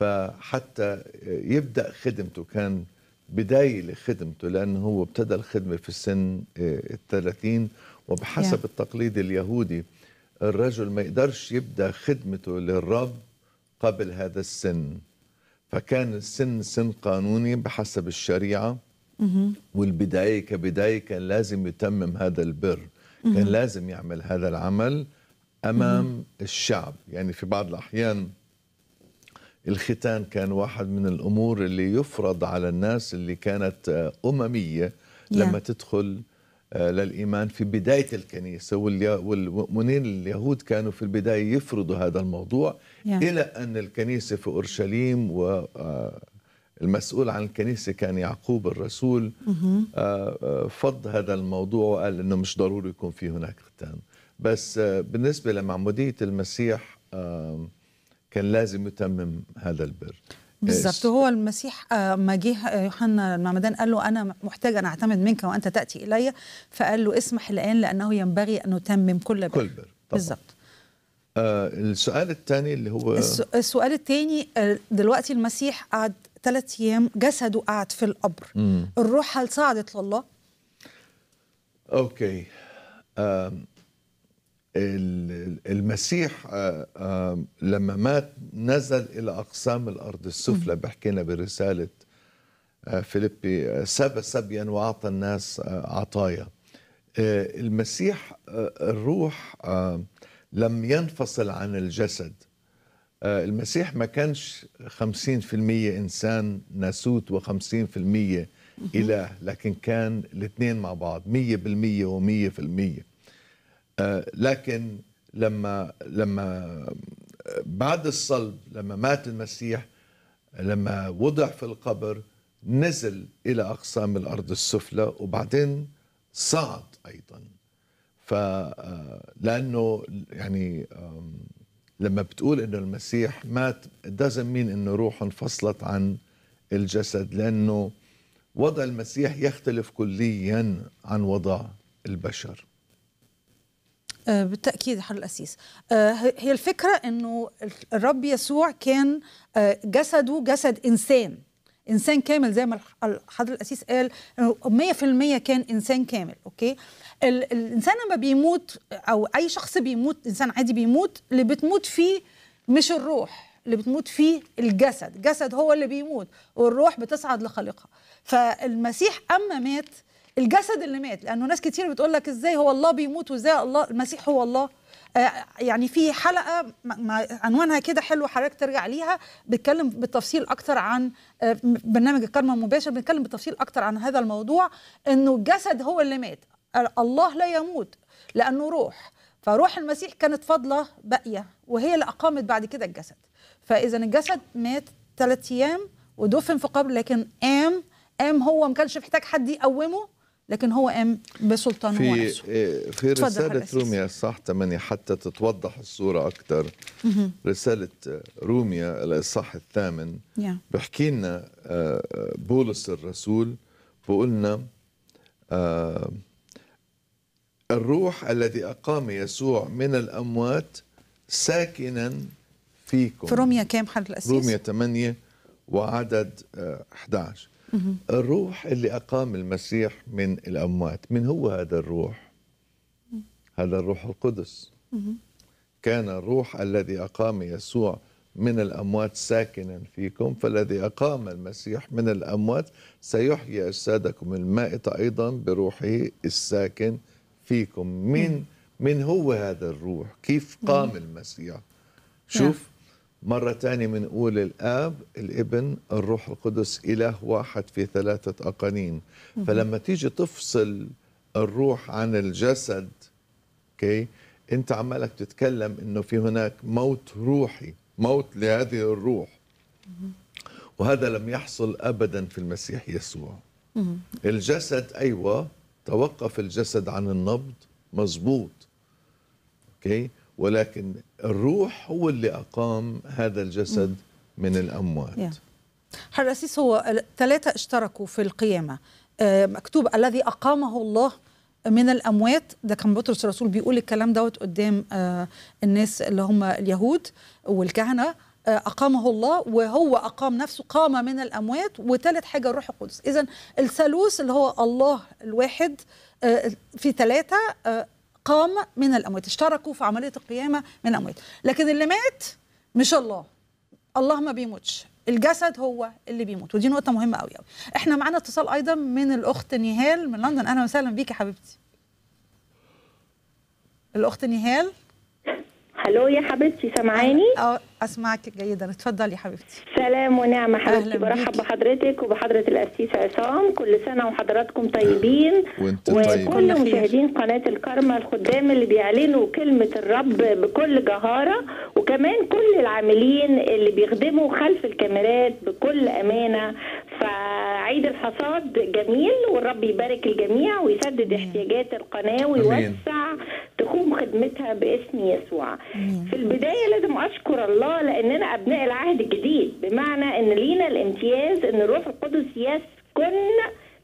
فحتى يبدا خدمته كان بدايه لخدمته لانه هو ابتدى الخدمه في السن آه، الثلاثين وبحسب yeah. التقليد اليهودي الرجل ما يقدرش يبدا خدمته للرب قبل هذا السن فكان السن سن قانوني بحسب الشريعه mm -hmm. والبدايه كبدايه كان لازم يتمم هذا البر mm -hmm. كان mm-hmm. لازم يعمل هذا العمل امام mm -hmm. الشعب يعني في بعض الاحيان الختان كان واحد من الأمور اللي يفرض على الناس اللي كانت آه، أممية لما yeah. تدخل آه، للإيمان في بداية الكنيسة والمؤمنين اليهود كانوا في البداية يفرضوا هذا الموضوع yeah. إلى أن الكنيسة في أورشليم و آه، المسؤول عن الكنيسة كان يعقوب الرسول فض هذا الموضوع وقال أنه مش ضروري يكون في هناك ختان بس بالنسبة لمعمودية المسيح كان لازم يتمم هذا البر بالظبط هو المسيح ما جه آه، يوحنا المعمدان قال له انا محتاج ان اعتمد منك وانت تاتي الي فقال له اسمح الان لانه ينبغي ان نتمم كل بر كل بر بالظبط آه السؤال الثاني اللي هو السؤال الثاني آه، دلوقتي المسيح قعد ثلاث ايام جسده قعد في القبر الروح هل صعدت لله؟ اوكي آه المسيح آه، آه، لما مات نزل إلى أقسام الأرض السفلى بحكينا برسالة آه، فيليبي سب سبيا وأعطى الناس عطايا المسيح الروح لم ينفصل عن الجسد المسيح ما كانش 50% إنسان ناسوت و50% إله لكن كان الاثنين مع بعض 100% و100% آه، لكن لما لما آه، بعد الصلب لما مات المسيح لما وضع في القبر نزل إلى أقسام الأرض السفلى وبعدين صعد أيضا ف آه، لانه يعني لما بتقول أنه المسيح مات دازم مين أنه روحه انفصلت عن الجسد لأنه وضع المسيح يختلف كليا عن وضع البشر آه، بالتأكيد حر الأسيس آه، هي الفكرة أنه الرب يسوع كان آه، جسده جسد إنسان إنسان كامل زي ما حضر الأسيس قال 100% كان إنسان كامل أوكي الإنسان لما بيموت أو أي شخص بيموت إنسان عادي بيموت اللي بتموت فيه مش الروح اللي بتموت فيه الجسد جسد هو اللي بيموت والروح بتصعد لخالقها فالمسيح أما مات الجسد اللي مات لانه ناس كتير بتقول لك ازاي هو الله بيموت وازاي الله المسيح هو الله آه، يعني في حلقه عنوانها كده حلو حضرتك ترجع ليها بتكلم بالتفصيل اكتر عن آه، برنامج الكرمه المباشر بنتكلم بالتفصيل اكتر عن هذا الموضوع انه الجسد هو اللي مات الله لا يموت لانه روح فروح المسيح كانت فاضله باقيه وهي اللي اقامت بعد كده الجسد فاذا الجسد مات ثلاث ايام ودفن في قبر لكن قام قام هو ما كانش محتاج حد يقومه لكن هو قام بسلطان في هو نفسه إيه، في رسالة روميا صح 8 حتى تتوضح الصورة أكثر رسالة روميا الإصحاح الثامن yeah. بحكي لنا آه، بولس الرسول بقولنا آه، الروح الذي أقام يسوع من الأموات ساكنا فيكم في روميا كام حرف الأساس؟ روميا 8 وعدد 11 آه، الروح اللي أقام المسيح من الأموات من هو هذا الروح هذا الروح القدس كان الروح الذي أقام يسوع من الأموات ساكنا فيكم فالذي أقام المسيح من الأموات سيحيي أجسادكم المائتة أيضا بروحه الساكن فيكم من من هو هذا الروح كيف قام المسيح شوف نعم. مرة ثانية بنقول الآب الابن الروح القدس إله واحد في ثلاثة أقانيم فلما تيجي تفصل الروح عن الجسد اوكي انت عمالك تتكلم انه في هناك موت روحي موت لهذه الروح وهذا لم يحصل ابدا في المسيح يسوع الجسد ايوه توقف الجسد عن النبض مزبوط اوكي ولكن الروح هو اللي أقام هذا الجسد من الأموات حرسيس هو ثلاثة اشتركوا في القيامة آه، مكتوب الذي أقامه الله من الأموات ده كان بطرس الرسول بيقول الكلام دوت قدام آه، الناس اللي هم اليهود والكهنة آه، أقامه الله وهو أقام نفسه قام من الأموات وثالث حاجة الروح القدس إذا الثالوث اللي هو الله الواحد في ثلاثة قام من الأموات اشتركوا في عملية القيامة من الأموات لكن اللي مات مش الله الله ما بيموتش الجسد هو اللي بيموت ودي نقطة مهمة قوي قوي احنا معانا اتصال أيضا من الأخت نهال من لندن أهلا وسهلا بيك يا حبيبتي الأخت نهال الو يا حبيبتي سامعاني اه أسمعك جيدا تفضلي حبيبتي سلام ونعمة حبيبتي برحب بحضرتك وبحضرة القسيس عصام كل سنة وحضراتكم طيبين وانت طيب وكل مشاهدين قناة الكرمة الخدام اللي بيعلنوا كلمة الرب بكل جهارة وكمان كل العاملين اللي بيخدموا خلف الكاميرات بكل أمانة فعيد الحصاد جميل والرب يبارك الجميع ويسدد احتياجات القناة ويوسع تقوم خدمتها باسم يسوع في البداية لازم أشكر الله اه لاننا ابناء العهد الجديد بمعنى ان لينا الامتياز ان الروح القدس يسكن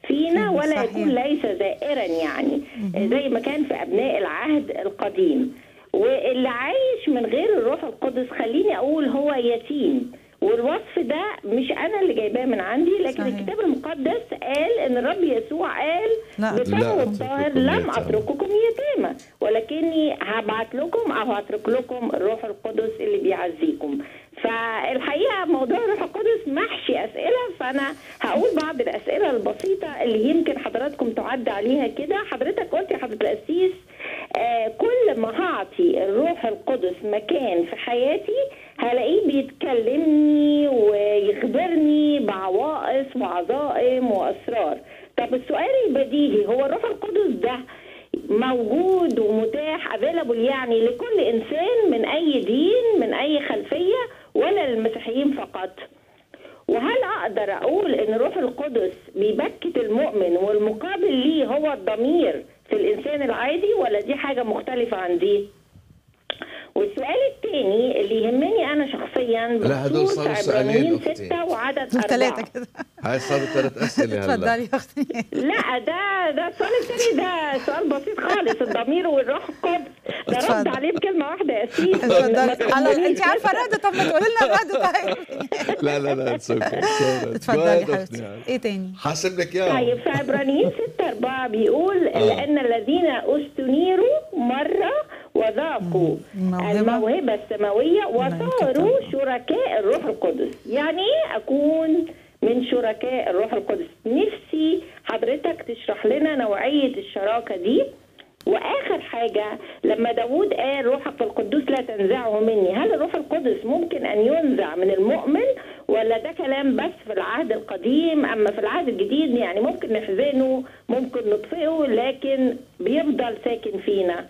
فينا ولا صحيح. يكون ليس زائرا يعني آه، زي ما كان في ابناء العهد القديم واللي عايش من غير الروح القدس خليني اقول هو يتيم والوصف ده مش انا اللي جايباه من عندي لكن صحيح. الكتاب المقدس قال لأن الرب يسوع قال لا الطاهر لم أترككم يتامى ولكني هبعت لكم أو هترك لكم الروح القدس اللي بيعزيكم فالحقيقه موضوع الروح القدس محشي اسئله فانا هقول بعض الاسئله البسيطه اللي يمكن حضراتكم تعد عليها كده حضرتك قلت يا حضره القسيس آه، كل ما هعطي الروح القدس مكان في حياتي هلاقيه بيتكلمني ويخبرني بعوائص وعظائم واسرار طب السؤال البديهي هو الروح القدس ده موجود ومتاح افيلابل يعني لكل انسان من اي دين من اي خلفيه ولا للمسيحيين فقط وهل اقدر اقول ان روح القدس بيبكت المؤمن والمقابل ليه هو الضمير في الانسان العادي ولا دي حاجه مختلفه عن دي؟ والسؤال الثاني اللي يهمني انا شخصيا لا هدول صاروا سؤالين ستة وعدد أربعة ثلاثة كده هاي صاروا ثلاث أسئلة هلا اتفضلي يا أختي لا ده ده السؤال الثاني ده سؤال بسيط خالص الضمير والروح القدس ده رد عليه بكلمة واحدة يا سيدي اتفضلي أنت عارفة رد طب ما تقولي لنا رد طيب لا لا لا اتفضلي حبيبتي إيه تاني؟ حاسب لك إياها طيب في عبرانيين 6 4 بيقول آه. لأن الذين استنيروا مرة وذاقوا نعم. الموهبة السماوية نعم، وصاروا شركاء الروح القدس يعني إيه أكون من شركاء الروح القدس نفسي حضرتك تشرح لنا نوعية الشراكة دي واخر حاجه لما داوود قال روحك القدوس لا تنزعه مني هل الروح القدس ممكن ان ينزع من المؤمن ولا ده كلام بس في العهد القديم اما في العهد الجديد يعني ممكن نحزنه ممكن نطفئه لكن بيفضل ساكن فينا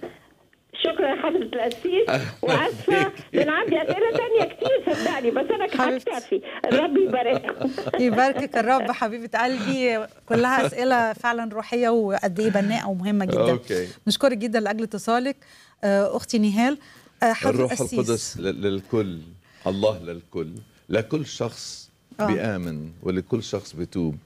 شكرا حضرة القسيس وأسفة من عندي أسئلة تانية كتير صدقني بس أنا هكتفي الرب يبارككم يباركك الرب حبيبة قلبي كلها أسئلة فعلا روحية وقد إيه بناءة ومهمة جدا أوكي. نشكرك جدا لأجل اتصالك آه، أختي نهال آه، الروح أسيس. القدس للكل الله للكل لكل شخص أوه. بيآمن ولكل شخص بتوب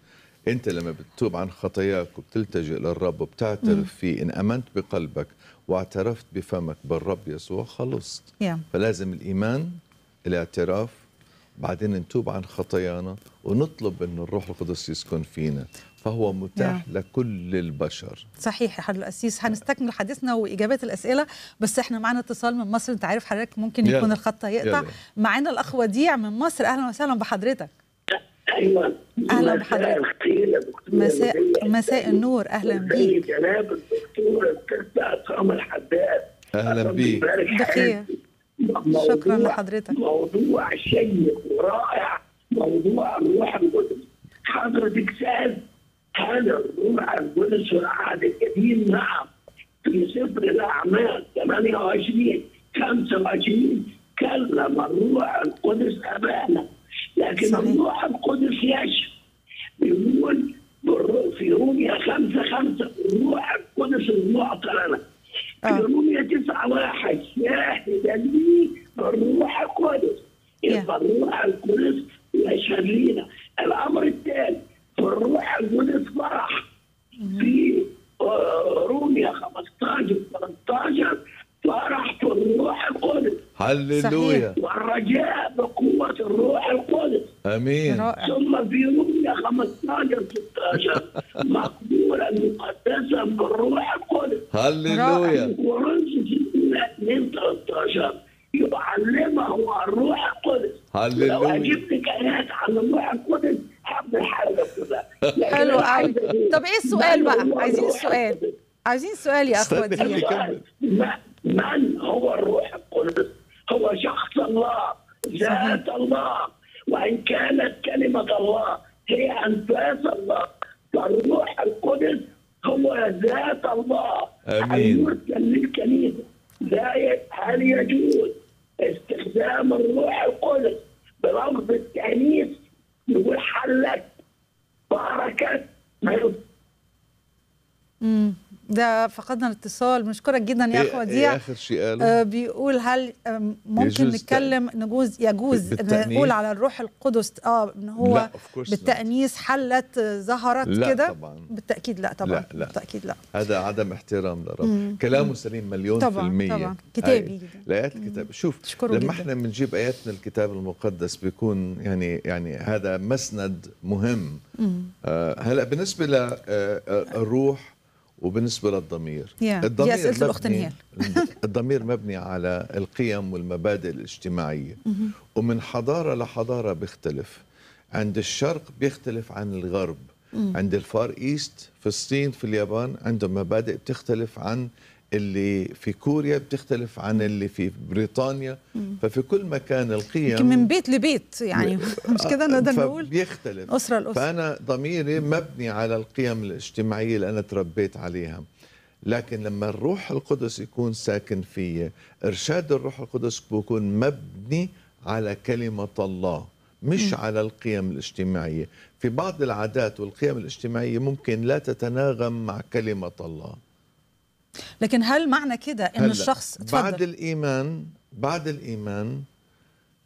انت لما بتتوب عن خطاياك وبتلتجئ للرب وبتعترف فيه ان امنت بقلبك واعترفت بفمك بالرب يسوع خلصت yeah. فلازم الإيمان الاعتراف بعدين نتوب عن خطايانا ونطلب أن الروح القدس يسكن فينا فهو متاح yeah. لكل البشر صحيح يا حضر الأسيس هنستكمل حديثنا وإجابات الأسئلة بس إحنا معنا اتصال من مصر أنت عارف حضرتك ممكن يكون yeah. الخط هيقطع yeah. معانا الأخ وديع من مصر أهلا وسهلا بحضرتك ايوه اهلا بحضرتك مساء مساء النور اهلا بيك جناب الدكتور بتاعت قمر حداد اهلا بيك بخير شكرا لحضرتك موضوع شيق ورائع موضوع الروح القدس حضرتك سألت هل الروح القدس العهد القديم نعم في سفر الاعمال 28 25 كلم الروح القدس ابانا لكن الروح الله القدس يشفي بيقول في روميا خمسة خمسة الروح القدس المعطى لنا في آه. روميا تسعة واحد شاهدا لي بالروح القدس يبقى الروح القدس يشهد لينا الأمر الثاني في الروح القدس فرح في روميا 15 13 فرح في الروح القدس هللويا والرجاء بقوة الروح القدس امين ثم في رؤيا 15 16 مقبولة مقدسة بالروح القدس هللويا ورمز 2 13 يعلمه الروح القدس هللويا لو اجبت ايات عن الروح القدس حب حاجة كده حلو قوي طب ايه السؤال بقى؟ عايزين السؤال عايزين السؤال يا اخواتي من هو الروح القدس؟ هو شخص الله ذات الله وان كانت كلمه الله هي انفاس الله فالروح القدس هو ذات الله امين يرسل للكنيسه لا هل يجوز استخدام الروح القدس بلفظ التانيث يقول حلت باركت امم ده فقدنا الاتصال بنشكرك جدا يا اخو وديع إيه, إيه اخر شيء قاله آه بيقول هل ممكن نتكلم نجوز يجوز نقول على الروح القدس اه ان هو بالتأنيس حلت آه، ظهرت كده بالتاكيد لا طبعا لا لا بالتاكيد لا هذا عدم احترام للرب كلامه مم. سليم مليون طبعا في المية طبعا كتابي الايات الكتاب شوف لما جدا. احنا بنجيب ايات من الكتاب المقدس بيكون يعني يعني هذا مسند مهم آه هلا بالنسبه للروح آه، آه، وبالنسبه للضمير yeah. الضمير دي اسئله الاخت الضمير مبني على القيم والمبادئ الاجتماعيه ومن حضاره لحضاره بيختلف عند الشرق بيختلف عن الغرب مم. عند الفار ايست في الصين في اليابان عندهم مبادئ بتختلف عن اللي في كوريا بتختلف عن اللي في بريطانيا مم. ففي كل مكان القيم من بيت لبيت يعني مش كده نقدر نقول بيختلف أسرة الأسرة فأنا ضميري مبني على القيم الاجتماعية اللي أنا تربيت عليها لكن لما الروح القدس يكون ساكن فيي إرشاد الروح القدس بيكون مبني على كلمة الله مش م. على القيم الاجتماعية في بعض العادات والقيم الاجتماعية ممكن لا تتناغم مع كلمة الله لكن هل معنى كده أن الشخص تفضل. بعد الإيمان بعد الإيمان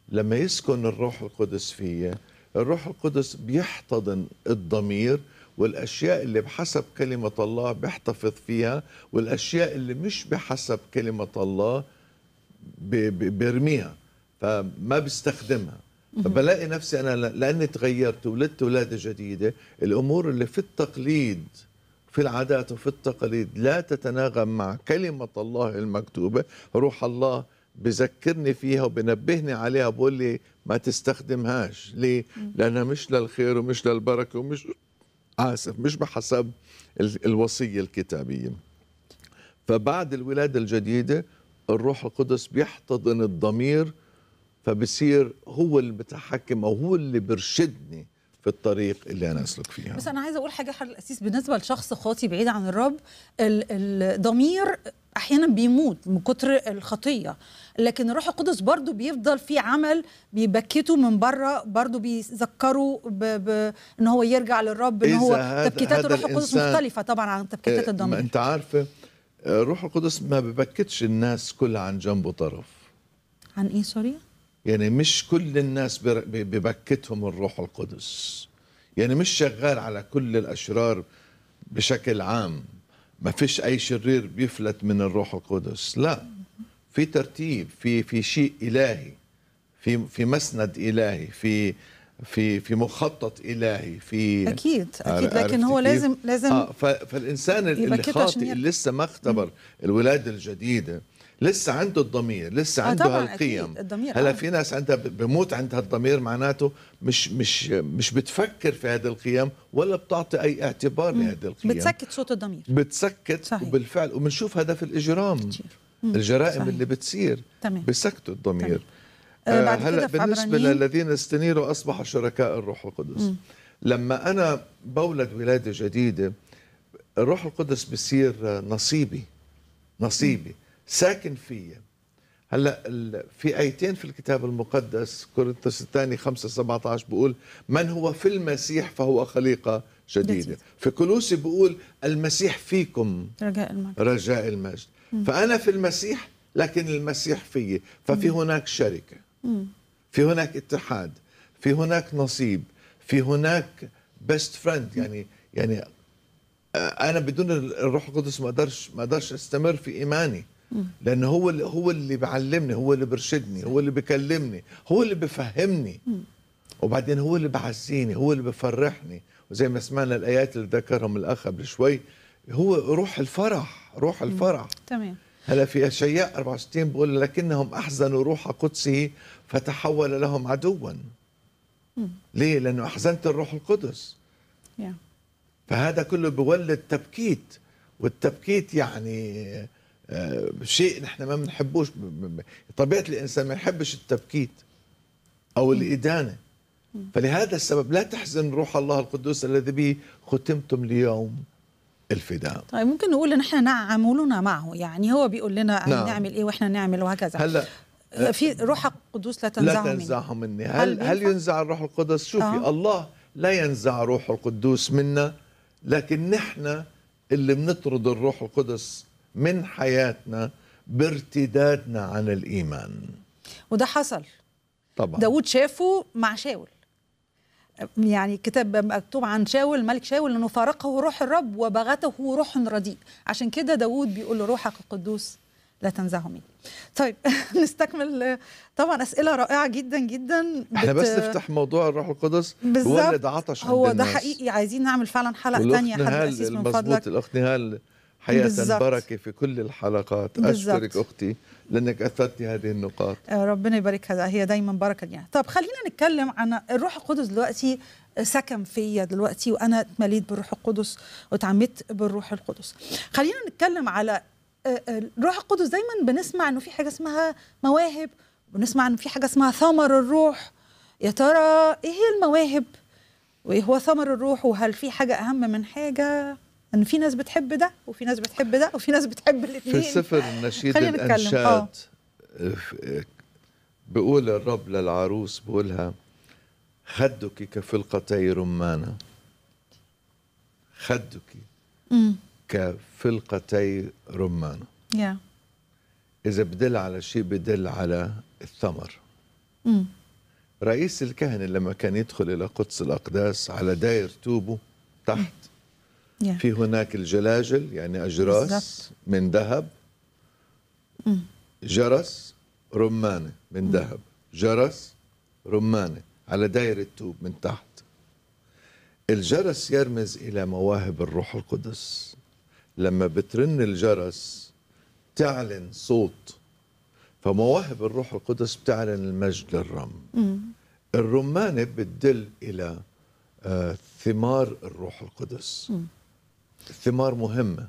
لما يسكن الروح القدس فيه الروح القدس بيحتضن الضمير والأشياء اللي بحسب كلمة الله بيحتفظ فيها والأشياء اللي مش بحسب كلمة الله بيرميها فما بيستخدمها فبلاقي نفسي انا لاني تغيرت ولدت ولاده جديده الامور اللي في التقليد في العادات وفي التقاليد لا تتناغم مع كلمه الله المكتوبه روح الله بذكرني فيها وبنبهني عليها بقول لي ما تستخدمهاش ليه لانها مش للخير ومش للبركه ومش اسف مش بحسب الوصيه الكتابيه فبعد الولاده الجديده الروح القدس بيحتضن الضمير فبصير هو اللي بتحكم او هو اللي بيرشدني في الطريق اللي انا اسلك فيها بس انا عايزه اقول حاجه حضرتك الاسيس بالنسبه لشخص خاطي بعيد عن الرب الضمير احيانا بيموت من كتر الخطيه لكن الروح القدس برضو بيفضل في عمل بيبكته من بره برضو بيذكره ب... ب... ان هو يرجع للرب ان هو تبكيتات الروح القدس مختلفه طبعا عن تبكيتات إيه، الضمير انت عارفه الروح القدس ما ببكتش الناس كلها عن جنبه طرف عن ايه سوري يعني مش كل الناس ببكتهم الروح القدس يعني مش شغال على كل الأشرار بشكل عام ما فيش أي شرير بيفلت من الروح القدس لا في ترتيب في في شيء إلهي في في مسند إلهي في في في مخطط الهي في اكيد اكيد لكن هو لازم لازم آه فالانسان اللي خاطئ اللي لسه ما اختبر الولاده الجديده لسه عنده الضمير لسه آه، عنده هالقيم هلا آه. في ناس عندها بموت عندها الضمير معناته مش مش مش بتفكر في هذه القيم ولا بتعطي اي اعتبار لهذه القيم بتسكت صوت الضمير بتسكت صحيح. وبالفعل وبنشوف هذا في الاجرام كتير. الجرائم صحيح. اللي بتصير تمام. الضمير آه, آه، هلا بالنسبه للذين استنيروا اصبحوا شركاء الروح القدس مم. لما انا بولد ولاده جديده الروح القدس بصير نصيبي نصيبي مم. ساكن فيا هلا في ايتين في الكتاب المقدس كورنثوس الثاني 5 17 بيقول من هو في المسيح فهو خليقه جديده في كلوسي بيقول المسيح فيكم رجاء المجد رجاء المجد مم. فانا في المسيح لكن المسيح في ففي هناك شركه مم. في هناك اتحاد في هناك نصيب في هناك بيست فريند يعني يعني آه، انا بدون الروح القدس ما اقدرش ما اقدرش استمر في ايماني لان هو اللي هو اللي بيعلمني هو اللي بيرشدني هو اللي بيكلمني هو اللي بيفهمني وبعدين هو اللي بعزيني هو اللي بفرحني وزي ما سمعنا الايات اللي ذكرهم الاخ قبل شوي هو روح الفرح روح الفرح تمام هلا في اشياء 64 بقول لكنهم احزنوا روح قدسه فتحول لهم عدوا ليه لانه احزنت الروح القدس فهذا كله بيولد تبكيت والتبكيت يعني آه، شيء نحن ما بنحبوش طبيعه الانسان ما يحبش التبكيت او الادانه فلهذا السبب لا تحزن روح الله القدوس الذي به ختمتم ليوم الفداء طيب ممكن نقول ان احنا نعملنا معه يعني هو بيقول لنا نعم. نعمل ايه واحنا نعمل وهكذا هلا آه، في روح القدوس لا تنزعه لا تنزعه مني, مني. هل هل ينزع الروح القدس شوفي آه. الله لا ينزع روح القدوس منا لكن نحن اللي بنطرد الروح القدس من حياتنا بارتدادنا عن الإيمان وده حصل طبعا داود شافه مع شاول يعني كتاب مكتوب عن شاول ملك شاول انه فارقه روح الرب وبغته روح رديء عشان كده داود بيقول له روحك القدوس لا تنزعه مني طيب نستكمل طبعا اسئله رائعه جدا جدا بت... احنا بس نفتح موضوع الروح القدس ولد عطش هو ده حقيقي عايزين نعمل فعلا حلقه ثانيه حد اسيس من فضلك الاخت نهال حقيقة بركة في كل الحلقات بالزبط. أشكرك أختي لأنك أثرتي هذه النقاط آه، ربنا يبارك هذا هي دايما بركة يعني طب خلينا نتكلم عن الروح القدس دلوقتي آه، سكن فيا دلوقتي وأنا اتمليت بالروح القدس وتعمدت بالروح القدس خلينا نتكلم على آه، الروح القدس دايما بنسمع انه في حاجه اسمها مواهب بنسمع انه في حاجه اسمها ثمر الروح يا ترى ايه هي المواهب وايه هو ثمر الروح وهل في حاجه اهم من حاجه ان في ناس بتحب ده وفي ناس بتحب ده وفي ناس بتحب الاثنين في سفر النشيد الانشاد آه. بيقول الرب للعروس بقولها خدك كفلقتي رمانة خدك كفلقتي رمانة yeah. إذا بدل على شيء بدل على الثمر mm. رئيس الكهنة لما كان يدخل إلى قدس الأقداس على داير توبه تحت yeah. في هناك الجلاجل يعني أجراس بالزبط. من ذهب جرس رمانة من ذهب جرس رمانة على دايرة توب من تحت الجرس يرمز إلى مواهب الروح القدس لما بترن الجرس تعلن صوت فمواهب الروح القدس بتعلن المجد للرم الرمانة بتدل إلى آه، ثمار الروح القدس ثمار مهمه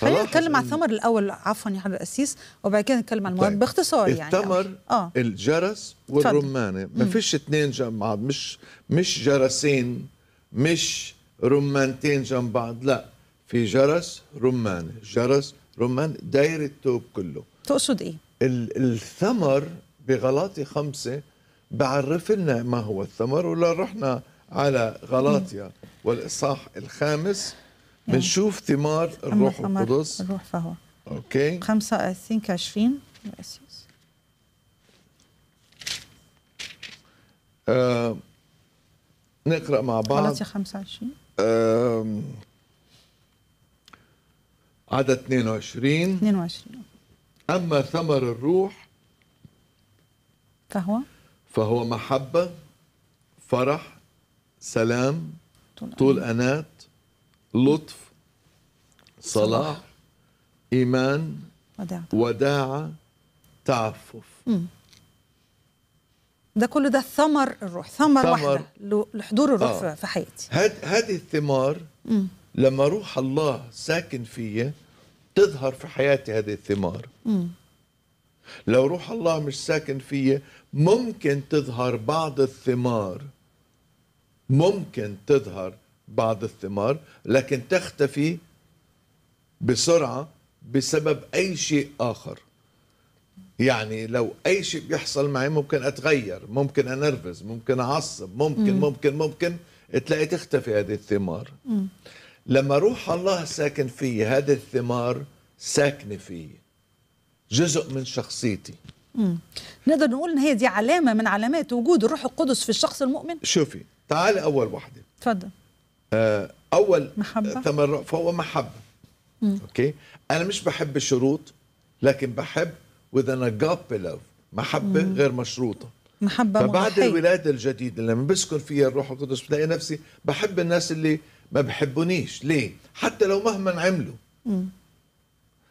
خلينا نتكلم على الثمر الاول عفوا يا حضره القسيس وبعد كده نتكلم عن المواد طيب. باختصار يعني الثمر آه. آه. الجرس والرمانه ما فيش اثنين جنب بعض مش مش جرسين مش رمانتين جنب بعض لا في جرس رمانه جرس رمان داير التوب كله تقصد ايه الثمر بغلاطي خمسة بعرف لنا ما هو الثمر ولا رحنا على غلاطيا والاصحاح الخامس بنشوف ثمار الروح القدس الروح فهو اوكي 25 20 ااا آه نقرا مع بعض غلطي 25 آه عدد 22 22 اما ثمر الروح فهو فهو محبه فرح سلام طول, طول انات لطف صلاح إيمان وداعة, وداعة تعفف ده كل ده ثمر الروح ثمر, ثمر واحدة لحضور الروح آه. في حياتي هذه هد... الثمار مم. لما روح الله ساكن فيا تظهر في حياتي هذه الثمار مم. لو روح الله مش ساكن فيا ممكن تظهر بعض الثمار ممكن تظهر بعض الثمار لكن تختفي بسرعة بسبب أي شيء آخر يعني لو أي شيء بيحصل معي ممكن أتغير ممكن أنرفز ممكن أعصب ممكن مم. ممكن ممكن تلاقي تختفي هذه الثمار مم. لما روح الله ساكن فيي هذه الثمار ساكنة فيي جزء من شخصيتي مم. نقدر نقول ان هي دي علامه من علامات وجود الروح القدس في الشخص المؤمن شوفي تعالي اول واحده تفضل آه، اول محبة. ثمر آه، فهو محبه اوكي انا مش بحب الشروط لكن بحب وذ ان agape محبه مم. غير مشروطه محبه فبعد الولاده الجديده لما بسكن فيها الروح القدس بلاقي نفسي بحب الناس اللي ما بحبونيش ليه حتى لو مهما عملوا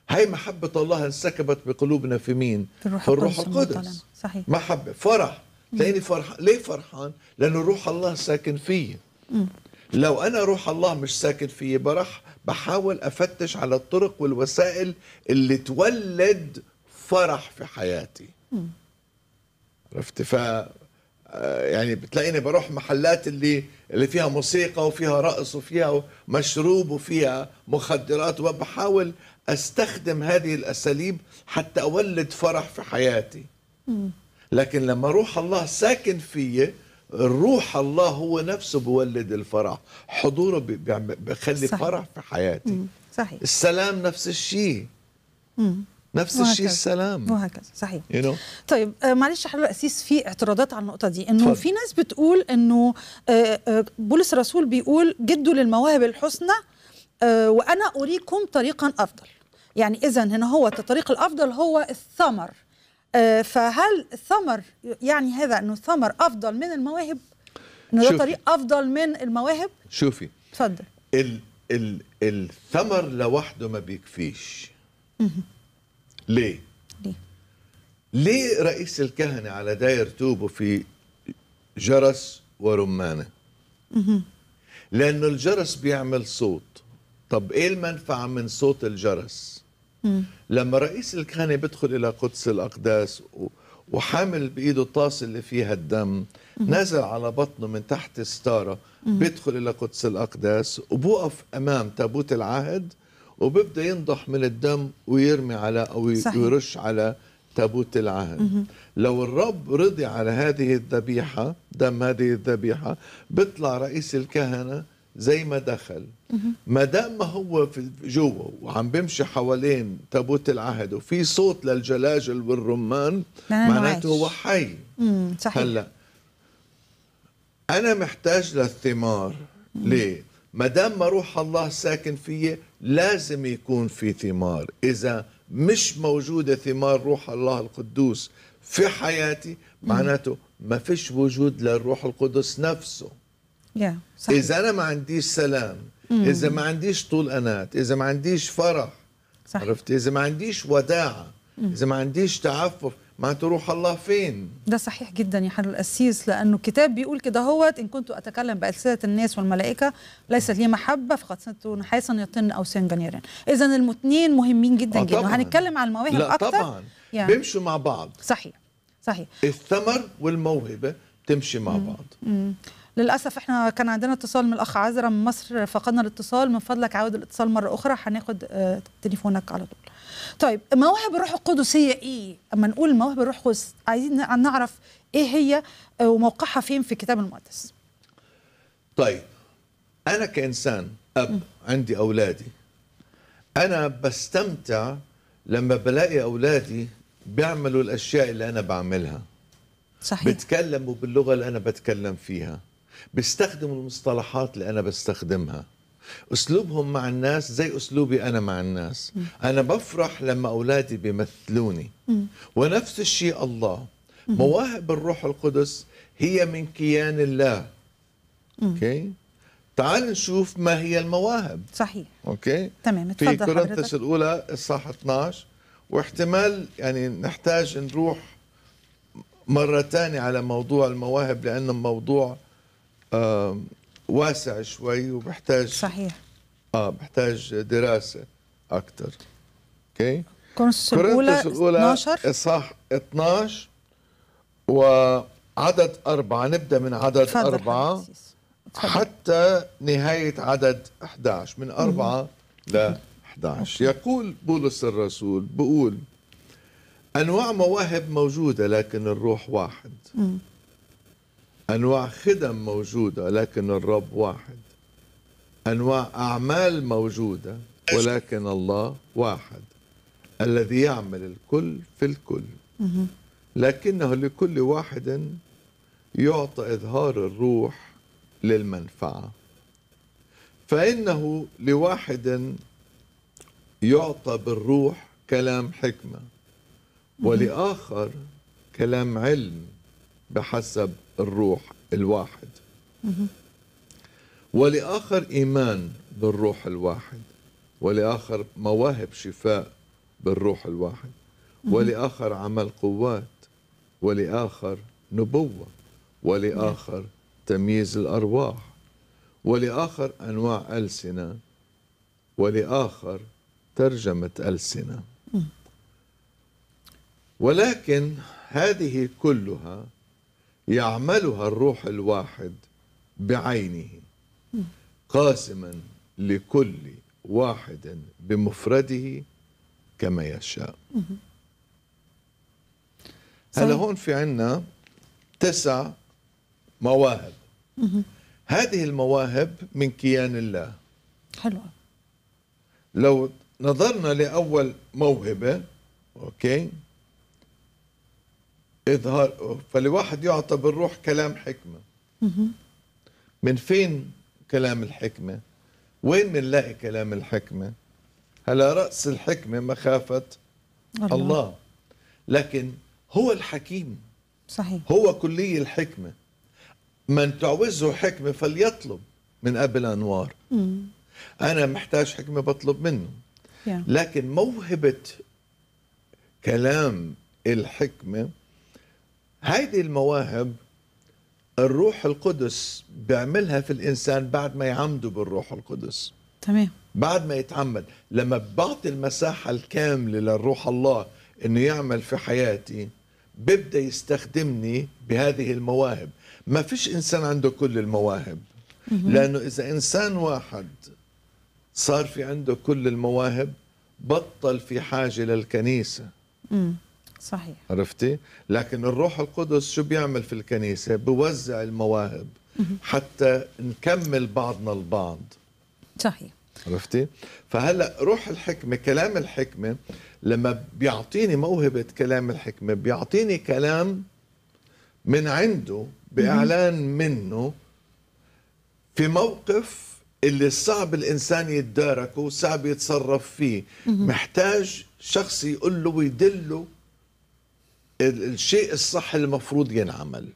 هاي محبة الله انسكبت بقلوبنا في مين؟ في الروح, في الروح القدس صحيح محبة فرح تلاقيني فرح ليه فرحان؟ لأنه روح الله ساكن فيي لو أنا روح الله مش ساكن فيه برح بحاول أفتش على الطرق والوسائل اللي تولد فرح في حياتي عرفت ف يعني بتلاقيني بروح محلات اللي اللي فيها موسيقى وفيها رقص وفيها مشروب وفيها مخدرات وبحاول استخدم هذه الاساليب حتى اولد فرح في حياتي لكن لما روح الله ساكن فيي الروح الله هو نفسه بيولد الفرح حضوره بيخلي صحيح. فرح في حياتي مم. صحيح السلام نفس الشيء نفس وهكذا. الشيء السلام وهكذا صحيح you know? طيب آه، معلش حضرتك اسيس في اعتراضات على النقطه دي انه في ناس بتقول انه آه، آه، بولس الرسول بيقول جدوا للمواهب الحسنى وانا اريكم طريقا افضل يعني اذا هنا هو الطريق الافضل هو الثمر آه، فهل الثمر يعني هذا انه الثمر افضل من المواهب؟ انه ده طريق افضل من المواهب؟ شوفي اتفضل ال ال الثمر لوحده ما بيكفيش ليه؟ ليه؟ ليه رئيس الكهنة على داير توبه في جرس ورمانة؟ لأنه الجرس بيعمل صوت طب إيه المنفعة من صوت الجرس؟ لما رئيس الكهنه بيدخل الى قدس الاقداس وحامل بايده الطاس اللي فيها الدم نزل على بطنه من تحت الستاره بيدخل الى قدس الاقداس وبوقف امام تابوت العهد وبيبدا ينضح من الدم ويرمي على او يرش على تابوت العهد لو الرب رضي على هذه الذبيحه دم هذه الذبيحه بيطلع رئيس الكهنه زي ما دخل ما دام ما هو في جوا وعم بيمشي حوالين تابوت العهد وفي صوت للجلاجل والرمان معناته هو حي صحيح هلا انا محتاج للثمار ليه ما دام ما روح الله ساكن فيي لازم يكون في ثمار اذا مش موجوده ثمار روح الله القدوس في حياتي معناته ما فيش وجود للروح القدس نفسه yeah, اذا انا ما عنديش سلام مم. اذا ما عنديش طول انات اذا ما عنديش فرح صح. عرفت اذا ما عنديش وداعه اذا ما عنديش تعفف معناته روح الله فين ده صحيح جدا يا حضر القسيس لانه الكتاب بيقول كده هوت ان كنت اتكلم بالسنه الناس والملائكه ليست لي محبه فقد كنت حيثا يطن او سنجنيرين اذا المتنين مهمين جدا آه جدا وهنتكلم عن المواهب لا اكتر طبعا يعني بيمشوا مع بعض صحيح صحيح الثمر والموهبه تمشي مع مم. بعض مم. للاسف احنا كان عندنا اتصال من الاخ عزرا من مصر فقدنا الاتصال من فضلك عاود الاتصال مره اخرى هناخد آه، تليفونك على طول طيب مواهب الروح القدسيه ايه اما نقول مواهب الروح القدس عايزين نعرف ايه هي آه، وموقعها فين في الكتاب المقدس طيب انا كانسان اب عندي اولادي انا بستمتع لما بلاقي اولادي بيعملوا الاشياء اللي انا بعملها صحيح بيتكلموا باللغه اللي انا بتكلم فيها بيستخدموا المصطلحات اللي انا بستخدمها اسلوبهم مع الناس زي اسلوبي انا مع الناس انا بفرح لما اولادي بيمثلوني ونفس الشيء الله مواهب الروح القدس هي من كيان الله اوكي تعال نشوف ما هي المواهب صحيح اوكي تمام في كورنثس الاولى الصح 12 واحتمال يعني نحتاج نروح مره ثانيه على موضوع المواهب لانه موضوع واسع شوي وبحتاج صحيح اه بحتاج دراسه اكثر اوكي كورنثوس الاولى الاولى 12 صح 12 وعدد أربعة نبدأ من عدد أربعة حتى نهاية عدد 11 من أربعة ل 11 يقول بولس الرسول بقول أنواع مواهب موجودة لكن الروح واحد مم. انواع خدم موجوده لكن الرب واحد انواع اعمال موجوده ولكن الله واحد الذي يعمل الكل في الكل لكنه لكل واحد يعطى اظهار الروح للمنفعه فانه لواحد يعطى بالروح كلام حكمه ولاخر كلام علم بحسب الروح الواحد ولآخر إيمان بالروح الواحد ولآخر مواهب شفاء بالروح الواحد ولآخر عمل قوات ولآخر نبوة ولآخر تمييز الأرواح ولآخر أنواع ألسنة ولآخر ترجمة ألسنة ولكن هذه كلها يعملها الروح الواحد بعينه قاسما لكل واحد بمفرده كما يشاء هلا هون في عنا تسع مواهب هذه المواهب من كيان الله حلوة لو نظرنا لأول موهبة أوكي اظهار فالواحد يعطى بالروح كلام حكمه من فين كلام الحكمه وين بنلاقي كلام الحكمه على راس الحكمه مخافه الله. الله لكن هو الحكيم صحيح هو كلي الحكمه من تعوزه حكمه فليطلب من ابي الانوار مم. انا محتاج حكمه بطلب منه yeah. لكن موهبه كلام الحكمه هذه المواهب الروح القدس بيعملها في الانسان بعد ما يعمده بالروح القدس تمام بعد ما يتعمد لما بعطي المساحه الكامله للروح الله انه يعمل في حياتي ببدا يستخدمني بهذه المواهب ما فيش انسان عنده كل المواهب لانه اذا انسان واحد صار في عنده كل المواهب بطل في حاجه للكنيسه صحيح عرفتي لكن الروح القدس شو بيعمل في الكنيسة بوزع المواهب حتى نكمل بعضنا البعض صحيح عرفتي فهلا روح الحكمه كلام الحكمه لما بيعطيني موهبه كلام الحكمه بيعطيني كلام من عنده باعلان منه في موقف اللي صعب الانسان يتداركه وصعب يتصرف فيه محتاج شخص يقول له ويدله الشيء الصح المفروض ينعمل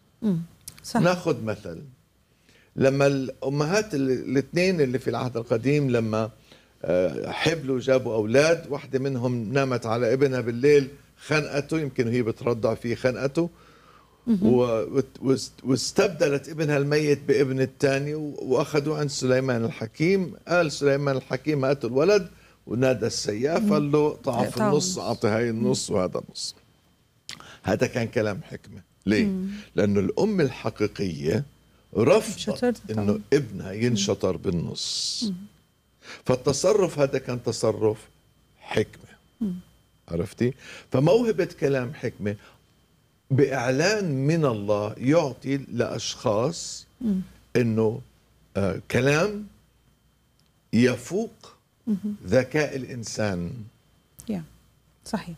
صح. ناخذ مثل لما الامهات الاثنين اللي في العهد القديم لما آه، حبلوا جابوا اولاد واحده منهم نامت على ابنها بالليل خنقته يمكن هي بترضع فيه خنقته واستبدلت ابنها الميت بابن الثاني واخذوا عند سليمان الحكيم قال سليمان الحكيم هات الولد ونادى السياف قال له طعف النص اعطي هاي النص وهذا النص هذا كان كلام حكمه ليه لانه الام الحقيقيه رفضت انه ابنها ينشطر بالنص فالتصرف هذا كان تصرف حكمه عرفتي فموهبه كلام حكمه باعلان من الله يعطي لاشخاص انه آه كلام يفوق ذكاء الانسان yeah. صحيح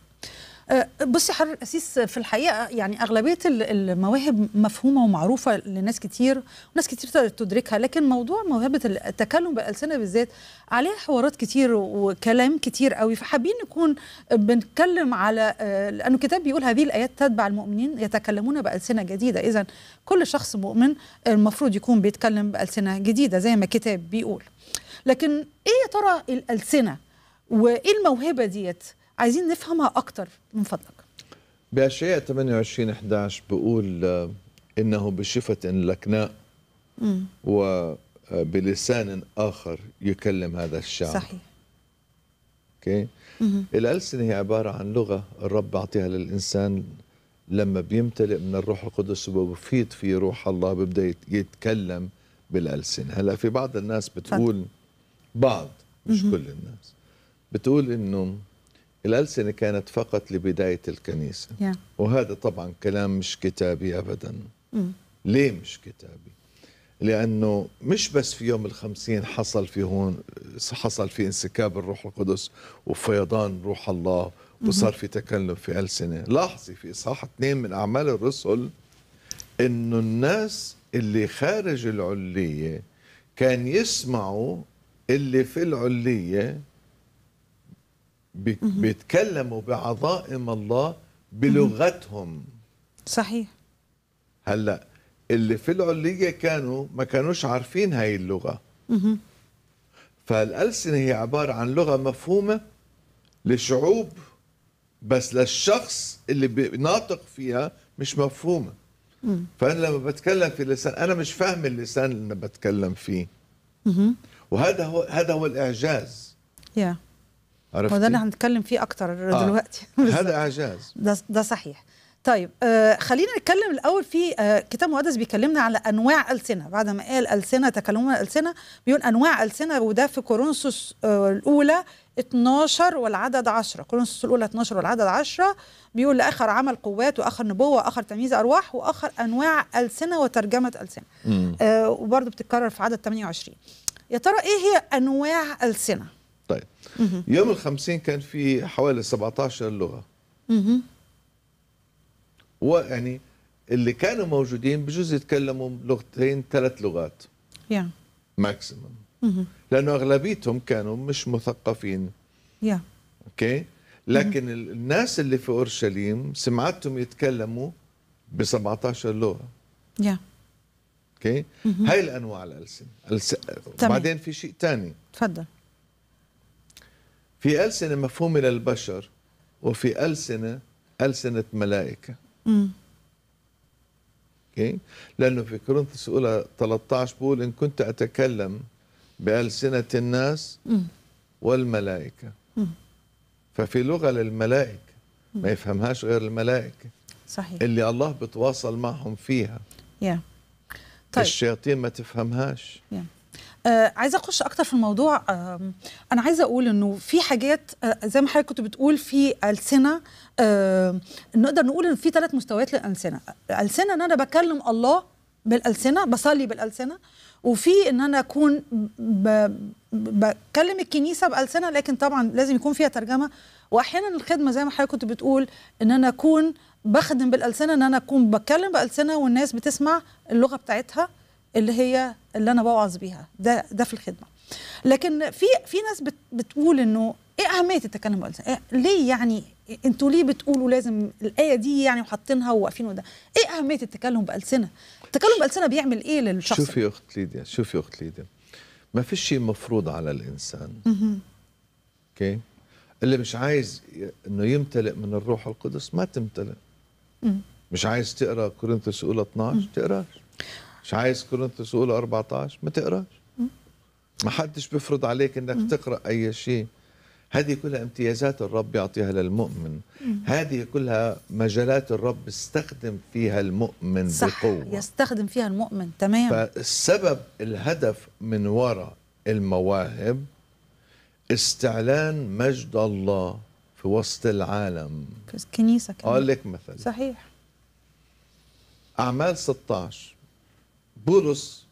آه، بصي حر اسيس في الحقيقة يعني أغلبية المواهب مفهومة ومعروفة لناس كتير وناس كتير تدركها لكن موضوع موهبة التكلم بالألسنة بالذات عليها حوارات كتير وكلام كتير قوي فحابين نكون بنتكلم على آه، لأنه الكتاب بيقول هذه الآيات تتبع المؤمنين يتكلمون بألسنة جديدة إذا كل شخص مؤمن المفروض يكون بيتكلم بألسنة جديدة زي ما الكتاب بيقول لكن إيه يا ترى الألسنة وإيه الموهبة ديت عايزين نفهمها اكتر من فضلك بأشعياء 28 11 بقول إنه بشفة لكناء مم. وبلسان آه، آخر يكلم هذا الشعب صحيح أوكي الألسنة هي عبارة عن لغة الرب بيعطيها للإنسان لما بيمتلئ من الروح القدس وبفيض في روح الله بيبدأ يتكلم بالألسنة هلا في بعض الناس بتقول بعض مش كل الناس بتقول إنه الألسنة كانت فقط لبداية الكنيسة yeah. وهذا طبعا كلام مش كتابي أبدا mm. ليه مش كتابي لأنه مش بس في يوم الخمسين حصل في هون حصل في انسكاب الروح القدس وفيضان روح الله وصار في تكلم في ألسنة لاحظي في إصحاح اثنين من أعمال الرسل إنه الناس اللي خارج العلية كان يسمعوا اللي في العلية بيتكلموا بعظائم الله بلغتهم صحيح هلا اللي في العليه كانوا ما كانوش عارفين هاي اللغه فالالسنه هي عباره عن لغه مفهومه لشعوب بس للشخص اللي ناطق فيها مش مفهومه فانا لما بتكلم في لسان انا مش فاهم اللسان اللي بتكلم فيه وهذا هو هذا هو الاعجاز yeah. عرفتي وده اللي هنتكلم فيه اكتر آه. دلوقتي هذا اعجاز ده ده صحيح طيب آه خلينا نتكلم الاول في آه كتاب مقدس بيكلمنا على انواع السنه بعد ما قال السنه تكلمنا السنه بيقول انواع السنه وده في كورنثوس آه الاولى 12 والعدد 10 كورنثوس الاولى 12 والعدد 10 بيقول لاخر عمل قوات واخر نبوه واخر تمييز ارواح واخر انواع السنه وترجمه السنه آه وبرده بتتكرر في عدد 28 يا ترى ايه هي انواع السنه طيب مه. يوم الخمسين كان في حوالي 17 لغة مه. ويعني اللي كانوا موجودين بجوز يتكلموا لغتين ثلاث لغات yeah. ماكسيمم لانه اغلبيتهم كانوا مش مثقفين yeah. اوكي okay. لكن مه. الناس اللي في اورشليم سمعتهم يتكلموا ب 17 لغه yeah. اوكي okay. هاي الانواع الالسنه بعدين في شيء ثاني تفضل في ألسنة مفهومة للبشر وفي ألسنة ألسنة ملائكة امم اوكي لأنه في كورنثس الأولى 13 بقول إن كنت أتكلم بألسنة الناس مم. والملائكة ففي لغة للملائكة ما يفهمهاش غير الملائكة صحيح اللي الله بتواصل معهم فيها yeah. طيب. الشياطين ما تفهمهاش yeah. آه عايزه اخش اكتر في الموضوع آه انا عايزه اقول انه في حاجات آه زي ما حضرتك كنت بتقول في السنه آه نقدر نقول ان في ثلاث مستويات للالسنه السنه ان انا بكلم الله بالالسنه بصلي بالالسنه وفي ان انا اكون بكلم الكنيسه بالسنه لكن طبعا لازم يكون فيها ترجمه واحيانا الخدمه زي ما حضرتك كنت بتقول ان انا اكون بخدم بالالسنه ان انا اكون بتكلم بالسنه والناس بتسمع اللغه بتاعتها اللي هي اللي انا بوعظ بيها ده ده في الخدمه لكن في في ناس بت بتقول انه ايه اهميه التكلم إيه ليه يعني انتوا ليه بتقولوا لازم الايه دي يعني وحاطينها وواقفين وده ايه اهميه التكلم بالسنه التكلم بالسنه بيعمل ايه للشخص شوفي اخت ليديا شوفي اخت ليديا ما فيش شيء مفروض على الانسان اوكي اللي مش عايز انه يمتلئ من الروح القدس ما تمتلئ مش عايز تقرا كورنثوس الاولى 12 تقراش مش عايز كورنثوس اولى 14 ما تقراش ما حدش بيفرض عليك انك تقرا اي شيء هذه كلها امتيازات الرب يعطيها للمؤمن هذه كلها مجالات الرب استخدم فيها المؤمن صح بقوة يستخدم فيها المؤمن تمام فالسبب الهدف من وراء المواهب استعلان مجد الله في وسط العالم في الكنيسة كمان أقول لك مثلا صحيح أعمال 16 بولس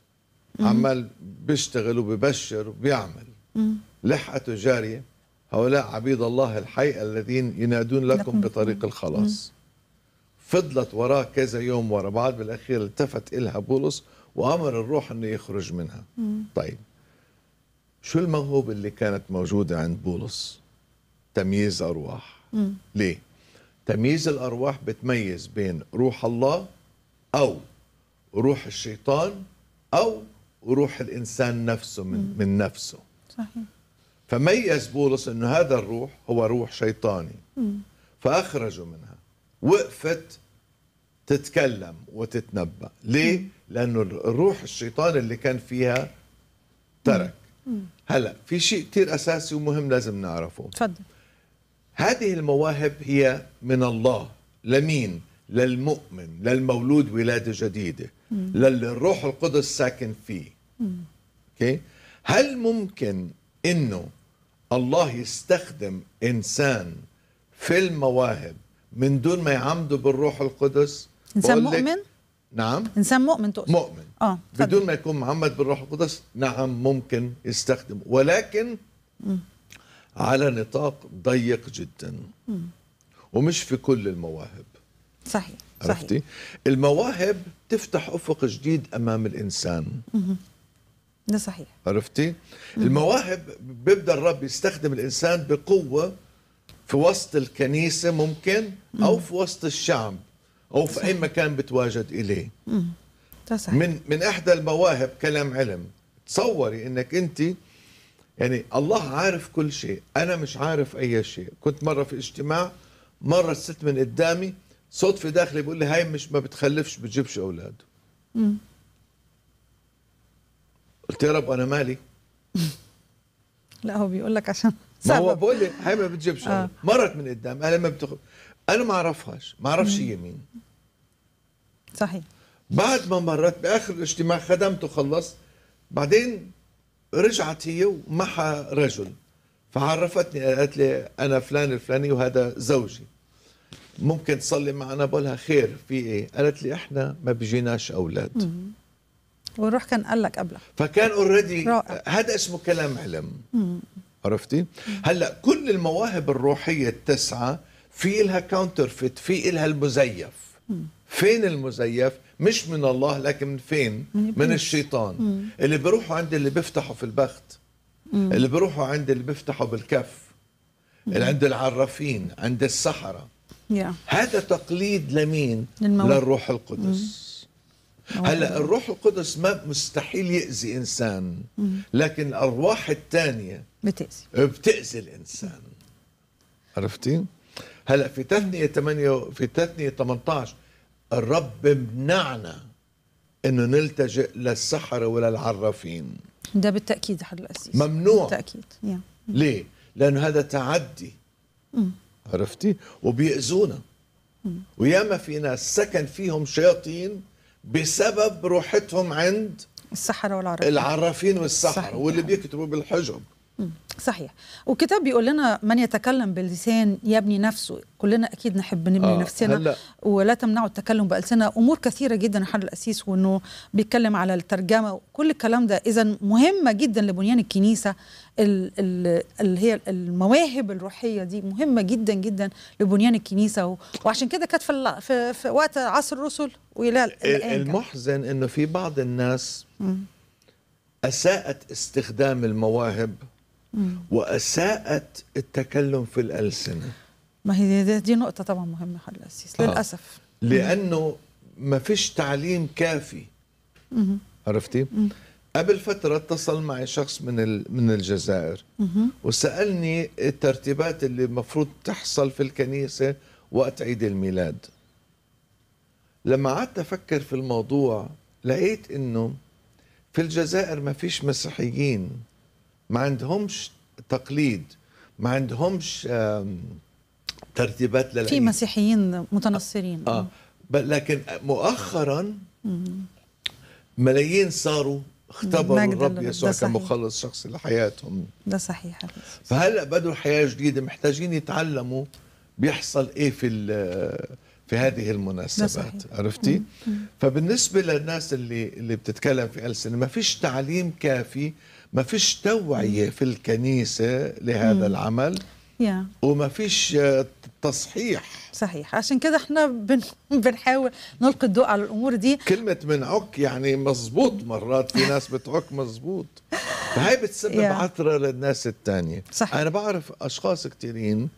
عمال بيشتغل وبيبشر وبيعمل لحقته جارية هؤلاء عبيد الله الحي الذين ينادون لكم بطريق الخلاص فضلت وراه كذا يوم ورا بعض بالأخير التفت إلها بولس وأمر الروح أنه يخرج منها طيب شو الموهوب اللي كانت موجودة عند بولس تمييز أرواح ليه تمييز الأرواح بتميز بين روح الله أو روح الشيطان أو روح الإنسان نفسه من, من نفسه صحيح. فميز بولس انه هذا الروح هو روح شيطاني م. فأخرجوا منها وقفت تتكلم وتتنبأ ليه؟ لأنه الروح الشيطان اللي كان فيها ترك هلا في شيء كثير أساسي ومهم لازم نعرفه تفضل هذه المواهب هي من الله لمين؟ للمؤمن للمولود ولادة جديدة للي الروح القدس ساكن فيه اوكي هل ممكن انه الله يستخدم انسان في المواهب من دون ما يعمده بالروح القدس انسان مؤمن نعم انسان مؤمن تقصد مؤمن اه بدون ما يكون معمد بالروح القدس نعم ممكن يستخدم ولكن م. على نطاق ضيق جدا م. ومش في كل المواهب صحيح صحيح. عرفتي المواهب تفتح افق جديد امام الانسان ده صحيح عرفتي المواهب بيبدا الرب يستخدم الانسان بقوه في وسط الكنيسه ممكن او في وسط الشعب او في صحيح. اي مكان بتواجد اليه صحيح. من من احدى المواهب كلام علم تصوري انك انت يعني الله عارف كل شيء انا مش عارف اي شيء كنت مره في اجتماع مره الست من قدامي صوت في داخلي بيقول لي هاي مش ما بتخلفش بتجيبش اولاد قلت يا رب انا مالي لا هو بيقول لك عشان ما هو بيقول لي هاي ما بتجيبش آه. مرت من قدام انا ما بتخ... انا ما اعرفهاش ما اعرفش هي مين صحيح بعد ما مرت باخر الاجتماع خدمته خلص بعدين رجعت هي ومعها رجل فعرفتني قالت لي انا فلان الفلاني وهذا زوجي ممكن تصلي معنا بقولها خير في ايه قالت لي احنا ما بيجيناش اولاد والروح كان قال لك قبلها فكان اوريدي هذا اسمه كلام علم عرفتي هلا كل المواهب الروحيه التسعه في لها كاونترفيت في لها المزيف فين المزيف مش من الله لكن من فين من, الشيطان اللي بيروحوا عند اللي بيفتحوا في البخت اللي بيروحوا عند اللي بيفتحوا بالكف اللي عند العرافين عند السحره yeah. هذا تقليد لمين للموت. للروح القدس mm. هلا الروح القدس ما مستحيل يأذي إنسان لكن الأرواح الثانية بتأذي بتأذي الإنسان عرفتي؟ هلا في تثنية 8 في تثنية 18 الرب منعنا انه نلتجئ للسحرة العرافين ده بالتأكيد حد الأساس ممنوع بالتأكيد ليه؟ لأنه هذا تعدي عرفتي وبيأذونا وياما في ناس سكن فيهم شياطين بسبب روحتهم عند السحرة والعرافين العرافين والسحرة واللي بيكتبوا بالحجب صحيح وكتاب بيقول لنا من يتكلم باللسان يبني نفسه كلنا اكيد نحب نبني آه نفسنا هلأ. ولا تمنعوا التكلم بالسنه امور كثيره جدا حل الاسيس وانه بيتكلم على الترجمه كل الكلام ده اذا مهمه جدا لبنيان الكنيسه اللي هي المواهب الروحيه دي مهمه جدا جدا لبنيان الكنيسه وعشان كده كانت في, في, في وقت عصر الرسل والى المحزن انه في بعض الناس اساءت استخدام المواهب وأساءت التكلم في الألسنة ما هي دي نقطة طبعا مهمة حل آه. للأسف لأنه ما فيش تعليم كافي مم. عرفتي؟ مم. قبل فترة اتصل معي شخص من من الجزائر مم. وسألني الترتيبات اللي المفروض تحصل في الكنيسة وقت عيد الميلاد لما قعدت أفكر في الموضوع لقيت إنه في الجزائر ما فيش مسيحيين ما عندهمش تقليد ما عندهمش ترتيبات للعيد في مسيحيين متنصرين اه لكن مؤخرا ملايين صاروا اختبروا الرب يسوع كمخلص شخصي لحياتهم ده صحيح فهلا بدوا حياه جديده محتاجين يتعلموا بيحصل ايه في في هذه المناسبات عرفتي مم. مم. فبالنسبه للناس اللي اللي بتتكلم في السنه ما فيش تعليم كافي ما فيش توعية في الكنيسة لهذا مم. العمل yeah. وما فيش آه، تصحيح صحيح عشان كده احنا بن... بنحاول نلقي الضوء على الامور دي كلمه منعك يعني مظبوط مرات في ناس بتعك مظبوط فهي بتسبب yeah. عثره للناس الثانيه صحيح انا بعرف اشخاص كثيرين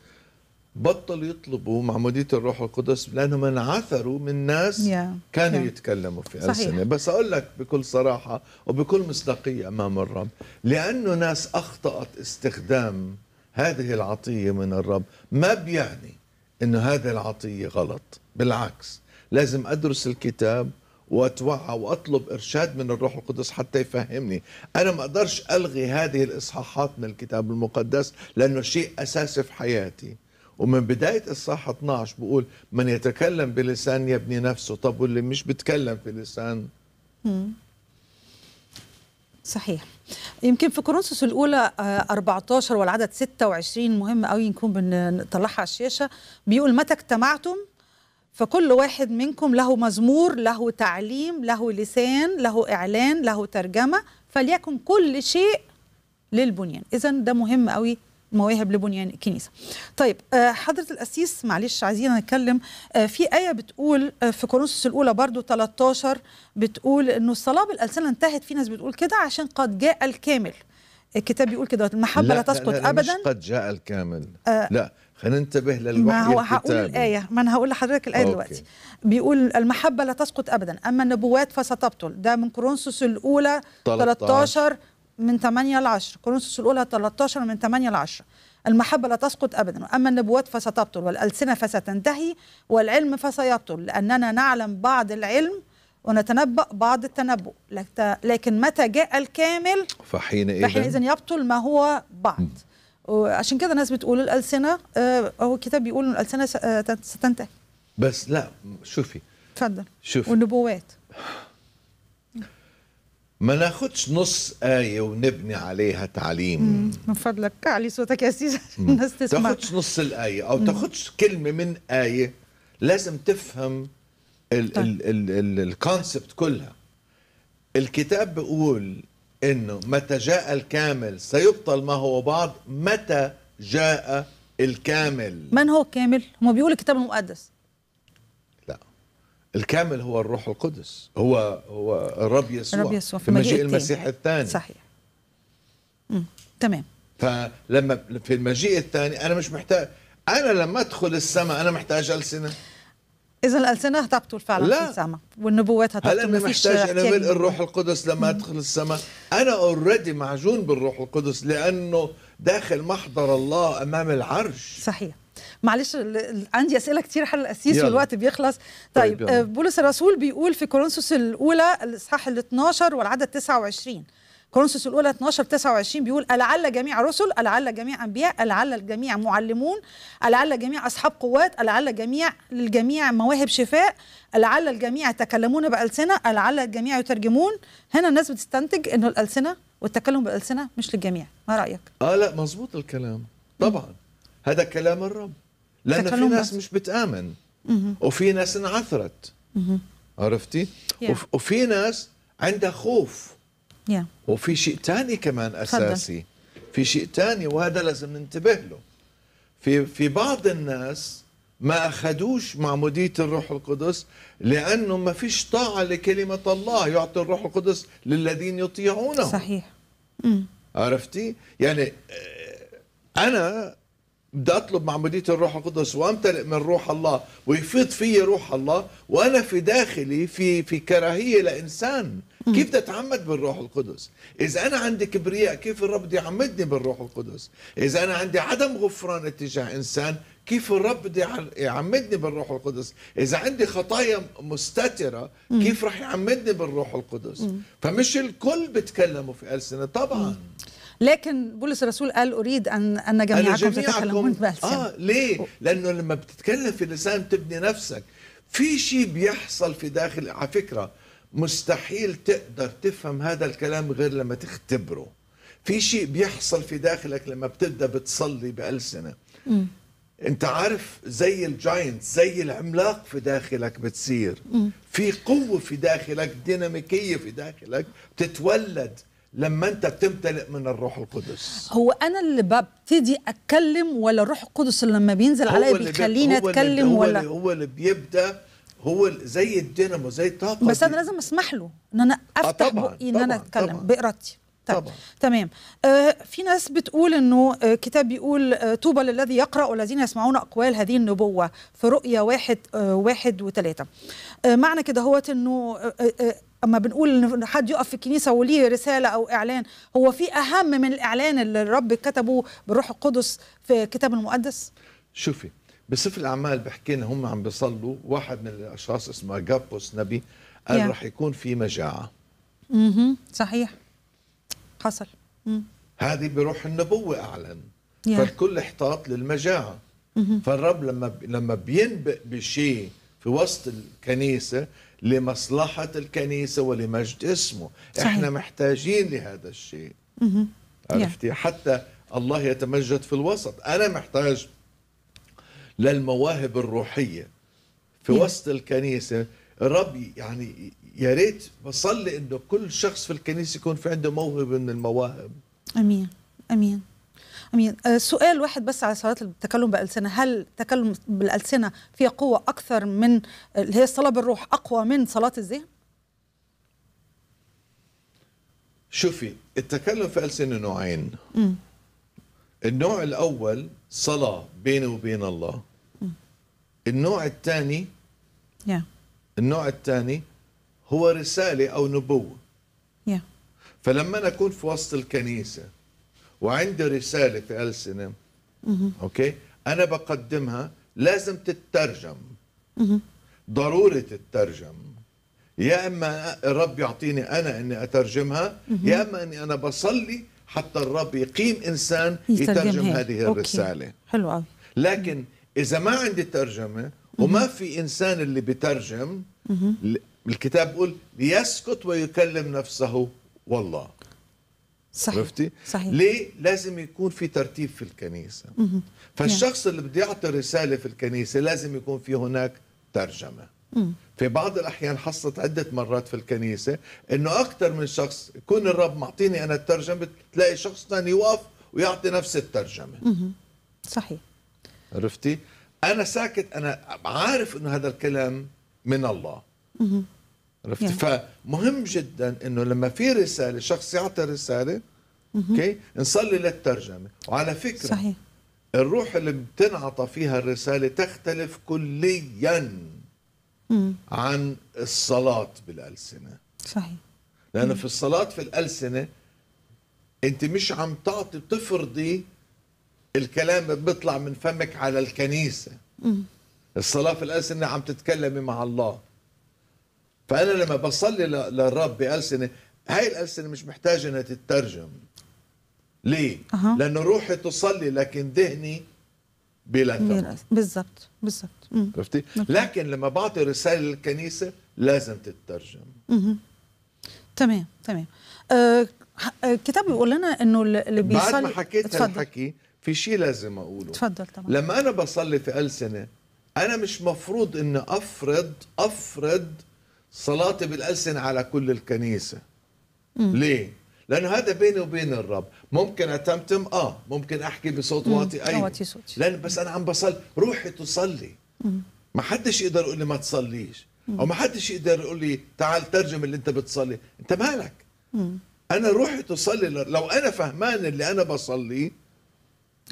بطلوا يطلبوا معمودية الروح القدس لأنهم انعثروا من ناس yeah. كانوا yeah. يتكلموا في السنة بس أقول لك بكل صراحة وبكل مصداقية أمام الرب لأنه ناس أخطأت استخدام هذه العطية من الرب ما بيعني أنه هذه العطية غلط بالعكس لازم أدرس الكتاب واتوعى واطلب ارشاد من الروح القدس حتى يفهمني انا ما اقدرش الغي هذه الاصحاحات من الكتاب المقدس لانه شيء اساسي في حياتي ومن بداية الصحة 12 بقول من يتكلم بلسان يبني نفسه طب واللي مش بيتكلم بلسان صحيح يمكن في كورنثوس الاولى 14 آه، والعدد 26 مهم قوي نكون بنطلعها على الشاشه بيقول متى اجتمعتم فكل واحد منكم له مزمور له تعليم له لسان له اعلان له ترجمه فليكن كل شيء للبنيان اذا ده مهم قوي مواهب لبنيان الكنيسه. طيب آه، حضره القسيس معلش عايزين نتكلم آه، في ايه بتقول آه، في كورنثوس الاولى برضو 13 بتقول انه الصلاه بالالسنه انتهت في ناس بتقول كده عشان قد جاء الكامل. الكتاب بيقول كده المحبه لا, لا تسقط لا لا ابدا مش قد جاء الكامل آه لا خلينا ننتبه للوحي ما هو هقول الايه ما انا هقول لحضرتك الايه أوكي. دلوقتي بيقول المحبه لا تسقط ابدا اما النبوات فستبطل ده من كورنثوس الاولى 13, 13 من 8 ل 10 كورنثوس الاولى 13 من 8 ل 10 المحبة لا تسقط أبدا وأما النبوات فستبطل والألسنة فستنتهي والعلم فسيبطل لأننا نعلم بعض العلم ونتنبأ بعض التنبؤ لكن متى جاء الكامل فحينئذ فحينئذ يبطل ما هو بعض وعشان كده الناس بتقول الألسنة آه، هو الكتاب بيقول إن الألسنة آه، ستنتهي بس لا شوفي اتفضل شوفي والنبوات ما ناخدش نص آية ونبني عليها تعليم مم. من فضلك علي صوتك يا سيدي عشان الناس تسمع تاخدش نص الآية أو تاخدش كلمة من آية لازم تفهم الكونسبت طيب. كلها الكتاب بيقول انه متى جاء الكامل سيبطل ما هو بعض متى جاء الكامل من هو الكامل؟ هم بيقول الكتاب المقدس الكامل هو الروح القدس هو هو الرب يسوع, الرب يسوع في مجيء المسيح الثاني صحيح مم. تمام فلما في المجيء الثاني انا مش محتاج انا لما ادخل السماء انا محتاج السنه اذا الالسنه هتبطل فعلا لا. في السماء والنبوات هتبطل هل انا محتاج انا الروح القدس لما مم. ادخل السماء انا اوريدي معجون بالروح القدس لانه داخل محضر الله امام العرش صحيح معلش عندي اسئله كتير حل الاسيس والوقت بيخلص طيب, طيب آه، بولس الرسول بيقول في كورنثوس الاولى الاصحاح ال 12 والعدد 29 كورنثوس الاولى 12 29 بيقول لعل جميع رسل لعل جميع انبياء لعل الجميع معلمون لعل جميع اصحاب قوات لعل جميع للجميع مواهب شفاء لعل الجميع يتكلمون بالسنه لعل الجميع يترجمون هنا الناس بتستنتج انه الالسنه والتكلم بالالسنه مش للجميع ما رايك اه لا مظبوط الكلام طبعا هذا كلام الرب لان في ناس مش بتامن وفي ناس انعثرت عرفتي وفي ناس عندها خوف وفي شيء ثاني كمان اساسي في شيء ثاني وهذا لازم ننتبه له في في بعض الناس ما اخذوش معموديه الروح القدس لانه ما فيش طاعه لكلمه الله يعطي الروح القدس للذين يطيعونه صحيح عرفتي يعني آه، انا بدي اطلب معموديه الروح القدس وامتلئ من روح الله ويفيض في روح الله وانا في داخلي في في كراهيه لانسان كيف بدي اتعمد بالروح القدس؟ اذا انا عندي كبرياء كيف الرب بده يعمدني بالروح القدس؟ اذا انا عندي عدم غفران اتجاه انسان كيف الرب بده يعمدني بالروح القدس اذا عندي خطايا مستتره كيف راح يعمدني بالروح القدس فمش الكل بتكلموا في السنه طبعا لكن بولس الرسول قال اريد ان ان جميعكم تتكلمون بلسان اه ليه؟ لانه لما بتتكلم في لسان بتبني نفسك في شيء بيحصل في داخل على فكره مستحيل تقدر تفهم هذا الكلام غير لما تختبره في شيء بيحصل في داخلك لما بتبدا بتصلي بألسنة م. انت عارف زي الجاينت زي العملاق في داخلك بتصير م. في قوة في داخلك ديناميكية في داخلك بتتولد لما انت بتمتلئ من الروح القدس هو انا اللي ببتدي اتكلم ولا الروح القدس لما بينزل عليا بيخليني اتكلم هو ولا هو اللي بيبدا هو زي الدينامو زي الطاقه بس انا لازم اسمح له ان انا آه، افتح بقي ان انا اتكلم بارادتي طبعا. طبعا. تمام آه في ناس بتقول انه آه كتاب بيقول آه طوبى للذي يقرا والذين يسمعون اقوال هذه النبوه في رؤيا واحد آه واحد وثلاثه آه معنى كده هو انه آه آه, آه، اما بنقول ان حد يقف في الكنيسه وليه رساله او اعلان هو في اهم من الاعلان اللي الرب كتبه بالروح القدس في الكتاب المقدس شوفي بسفر الاعمال بحكي لنا هم عم بيصلوا واحد من الاشخاص اسمه جابوس نبي قال راح رح يكون في مجاعه اها صحيح حصل هذه بروح النبوه اعلن yeah. فالكل احتاط للمجاعه مم. فالرب لما لما بينبئ بشيء في وسط الكنيسه لمصلحة الكنيسة ولمجد اسمه صحيح. احنا محتاجين لهذا الشيء عرفتي حتى الله يتمجد في الوسط أنا محتاج للمواهب الروحية في وسط الكنيسة ربي يعني يا ريت بصلي انه كل شخص في الكنيسه يكون في عنده موهبه من المواهب امين امين امين آه، سؤال واحد بس على صلاه التكلم بالالسنه هل التكلم بالالسنه فيها قوه اكثر من اللي هي الصلاه بالروح اقوى من صلاه الذهن شوفي التكلم في السنه نوعين م. النوع الاول صلاه بيني وبين الله م. النوع الثاني yeah. النوع الثاني هو رساله او نبوه yeah. فلما انا اكون في وسط الكنيسه وعندي رساله في ألسنة اوكي انا بقدمها لازم تترجم ضروري تترجم يا اما الرب يعطيني انا اني اترجمها يا اما اني انا بصلي حتى الرب يقيم انسان يترجم, يترجم هذه أوكي. الرساله حلو قوي لكن اذا ما عندي ترجمه وما في انسان اللي بترجم الكتاب بيقول ليسكت ويكلم نفسه والله صحيح عرفتي؟ صحيح ليه؟ لازم يكون في ترتيب في الكنيسه مم. فالشخص اللي بده يعطي رساله في الكنيسه لازم يكون في هناك ترجمه مم. في بعض الاحيان حصلت عده مرات في الكنيسه انه اكثر من شخص يكون الرب معطيني انا الترجمه بتلاقي شخص ثاني يوقف ويعطي نفس الترجمه مم. صحيح عرفتي؟ انا ساكت انا عارف انه هذا الكلام من الله عرفتي نعم. فمهم جدا انه لما في رساله شخص يعطي رساله اوكي نصلي للترجمه وعلى فكره صحيح الروح اللي بتنعطى فيها الرساله تختلف كليا مم. عن الصلاه بالالسنه صحيح لانه في الصلاه في الالسنه انت مش عم تعطي تفرضي الكلام اللي بيطلع من فمك على الكنيسه مم. الصلاه في الالسنه عم تتكلمي مع الله فانا لما بصلي للرب بألسنة هاي الألسنة مش محتاجة انها تترجم ليه؟ أه. لانه روحي تصلي لكن ذهني بلا بالضبط بالضبط عرفتي؟ لكن لما بعطي رسالة للكنيسة لازم تترجم تمام تمام آه،, آه الكتاب بيقول لنا انه اللي بيصلي بعد ما حكيت هالحكي في شيء لازم اقوله تفضل طبعا لما انا بصلي في ألسنة انا مش مفروض اني افرض افرض صلاتي بالألسنة على كل الكنيسة مم. ليه؟ لأنه هذا بيني وبين الرب ممكن أتمتم آه ممكن أحكي بصوت واطي اي أيوة. لأن بس أنا عم بصلي روحي تصلي ما حدش يقدر يقول لي ما تصليش أو ما حدش يقدر يقول لي تعال ترجم اللي أنت بتصلي أنت مالك أنا روحي تصلي لو أنا فهمان اللي أنا بصلي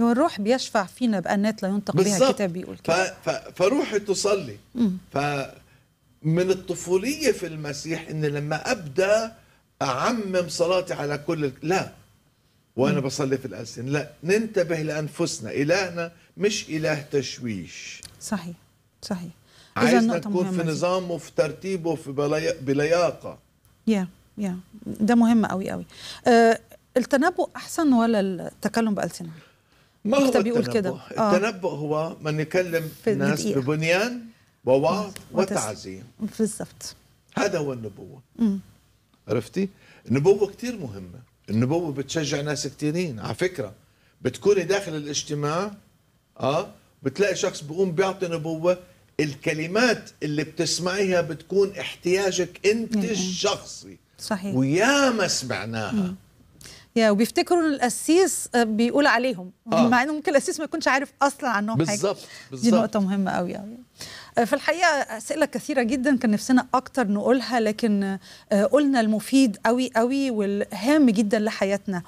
هو الروح بيشفع فينا بأنات لا ينطق بها الكتاب بيقول كده فروحي تصلي ف... من الطفولية في المسيح إن لما أبدأ أعمم صلاتي على كل لا وأنا بصلي في الألسن لا ننتبه لأنفسنا إلهنا مش إله تشويش صحيح صحيح عايزنا نكون في نظامه في ترتيبه في بلياقة يا يا ده مهم قوي قوي أه التنبؤ أحسن ولا التكلم بألسنة ما هو التنبؤ؟ كده آه. التنبؤ هو من يكلم الناس ببنيان ووعظ وتعزيم بالظبط هذا هو النبوة مم. عرفتي النبوة كثير مهمة النبوة بتشجع ناس كثيرين على فكرة بتكوني داخل الاجتماع اه بتلاقي شخص بيقوم بيعطي نبوة الكلمات اللي بتسمعيها بتكون احتياجك انت مم. يعني. الشخصي صحيح وياما سمعناها مم. يا وبيفتكروا القسيس آه، بيقول عليهم آه. مع انه ممكن القسيس ما يكونش عارف اصلا عنهم حاجه بالظبط دي نقطه مهمه قوي قوي في الحقيقه اسئله كثيره جدا كان نفسنا اكتر نقولها لكن آه، قلنا المفيد قوي قوي والهام جدا لحياتنا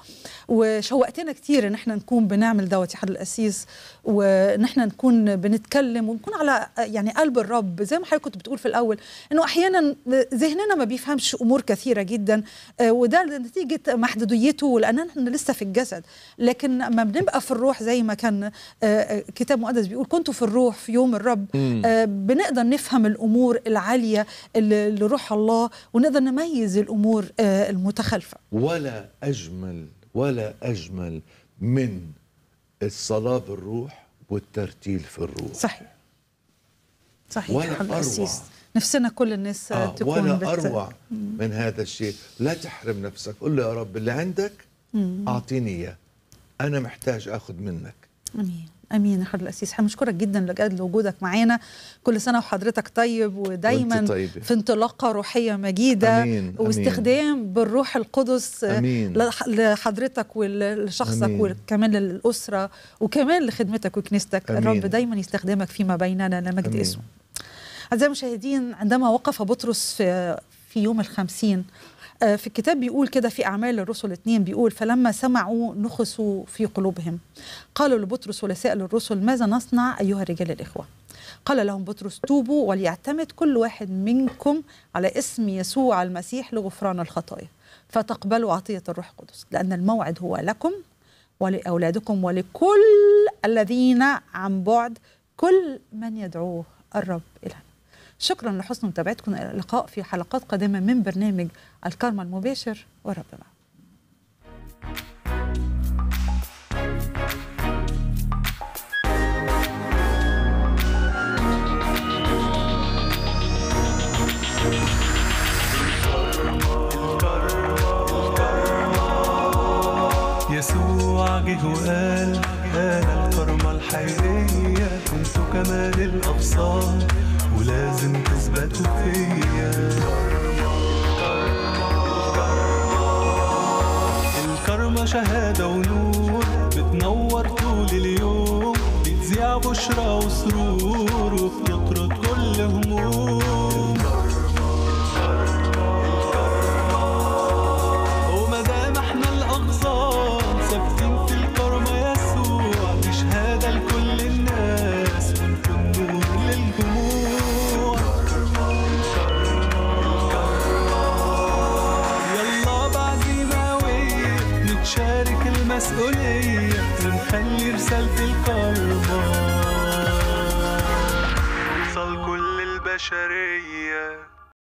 وشوقتنا كتير ان احنا نكون بنعمل دوت يا حضره القسيس وان احنا نكون بنتكلم ونكون على يعني قلب الرب زي ما حضرتك كنت بتقول في الاول انه احيانا ذهننا ما بيفهمش امور كثيره جدا آه، وده نتيجه محدوديته لان احنا لسه في الجسد لكن لما بنبقى في الروح زي ما كان آه، كتاب مقدس بيقول كنتوا في الروح في يوم الرب بنقدر نفهم الامور العاليه اللي روح الله ونقدر نميز الامور آه، المتخلفه ولا اجمل ولا اجمل من الصلاه بالروح والترتيل في الروح صحيح صحيح ولا أروع نفسنا كل الناس آه تكون ولا بت... أروع من هذا الشيء لا تحرم نفسك قل له يا رب اللي عندك أعطيني إياه أنا محتاج أخذ منك أمين امين يا حضره الاسيس احنا بنشكرك جدا لاجل وجودك معانا كل سنه وحضرتك طيب ودايما طيب. في انطلاقه روحيه مجيده أمين. واستخدام أمين. بالروح القدس أمين. لحضرتك ولشخصك أمين. وكمان للاسره وكمان لخدمتك وكنيستك أمين. الرب دايما يستخدمك فيما بيننا لمجد اسمه اعزائي المشاهدين عندما وقف بطرس في في يوم الخمسين آه، في الكتاب بيقول كده في أعمال الرسل اتنين بيقول فلما سمعوا نخسوا في قلوبهم قالوا لبطرس ولسائل الرسل ماذا نصنع أيها الرجال الإخوة قال لهم بطرس توبوا وليعتمد كل واحد منكم على اسم يسوع المسيح لغفران الخطايا فتقبلوا عطية الروح القدس لأن الموعد هو لكم ولأولادكم ولكل الذين عن بعد كل من يدعوه الرب إلهنا شكرا لحسن متابعتكم الى اللقاء في حلقات قادمه من برنامج الكارما المباشر والرب معكم يسوع جه وقال أنا الكرمة الحقيقية كنت كمال الأبصار ولازم تثبتوا فيا الكرمة شهادة ونور بتنور طول اليوم بتذيع بشرى وسرور وبتطرد كل هموم مسؤولية تنحل رسالة القلب توصل كل البشرية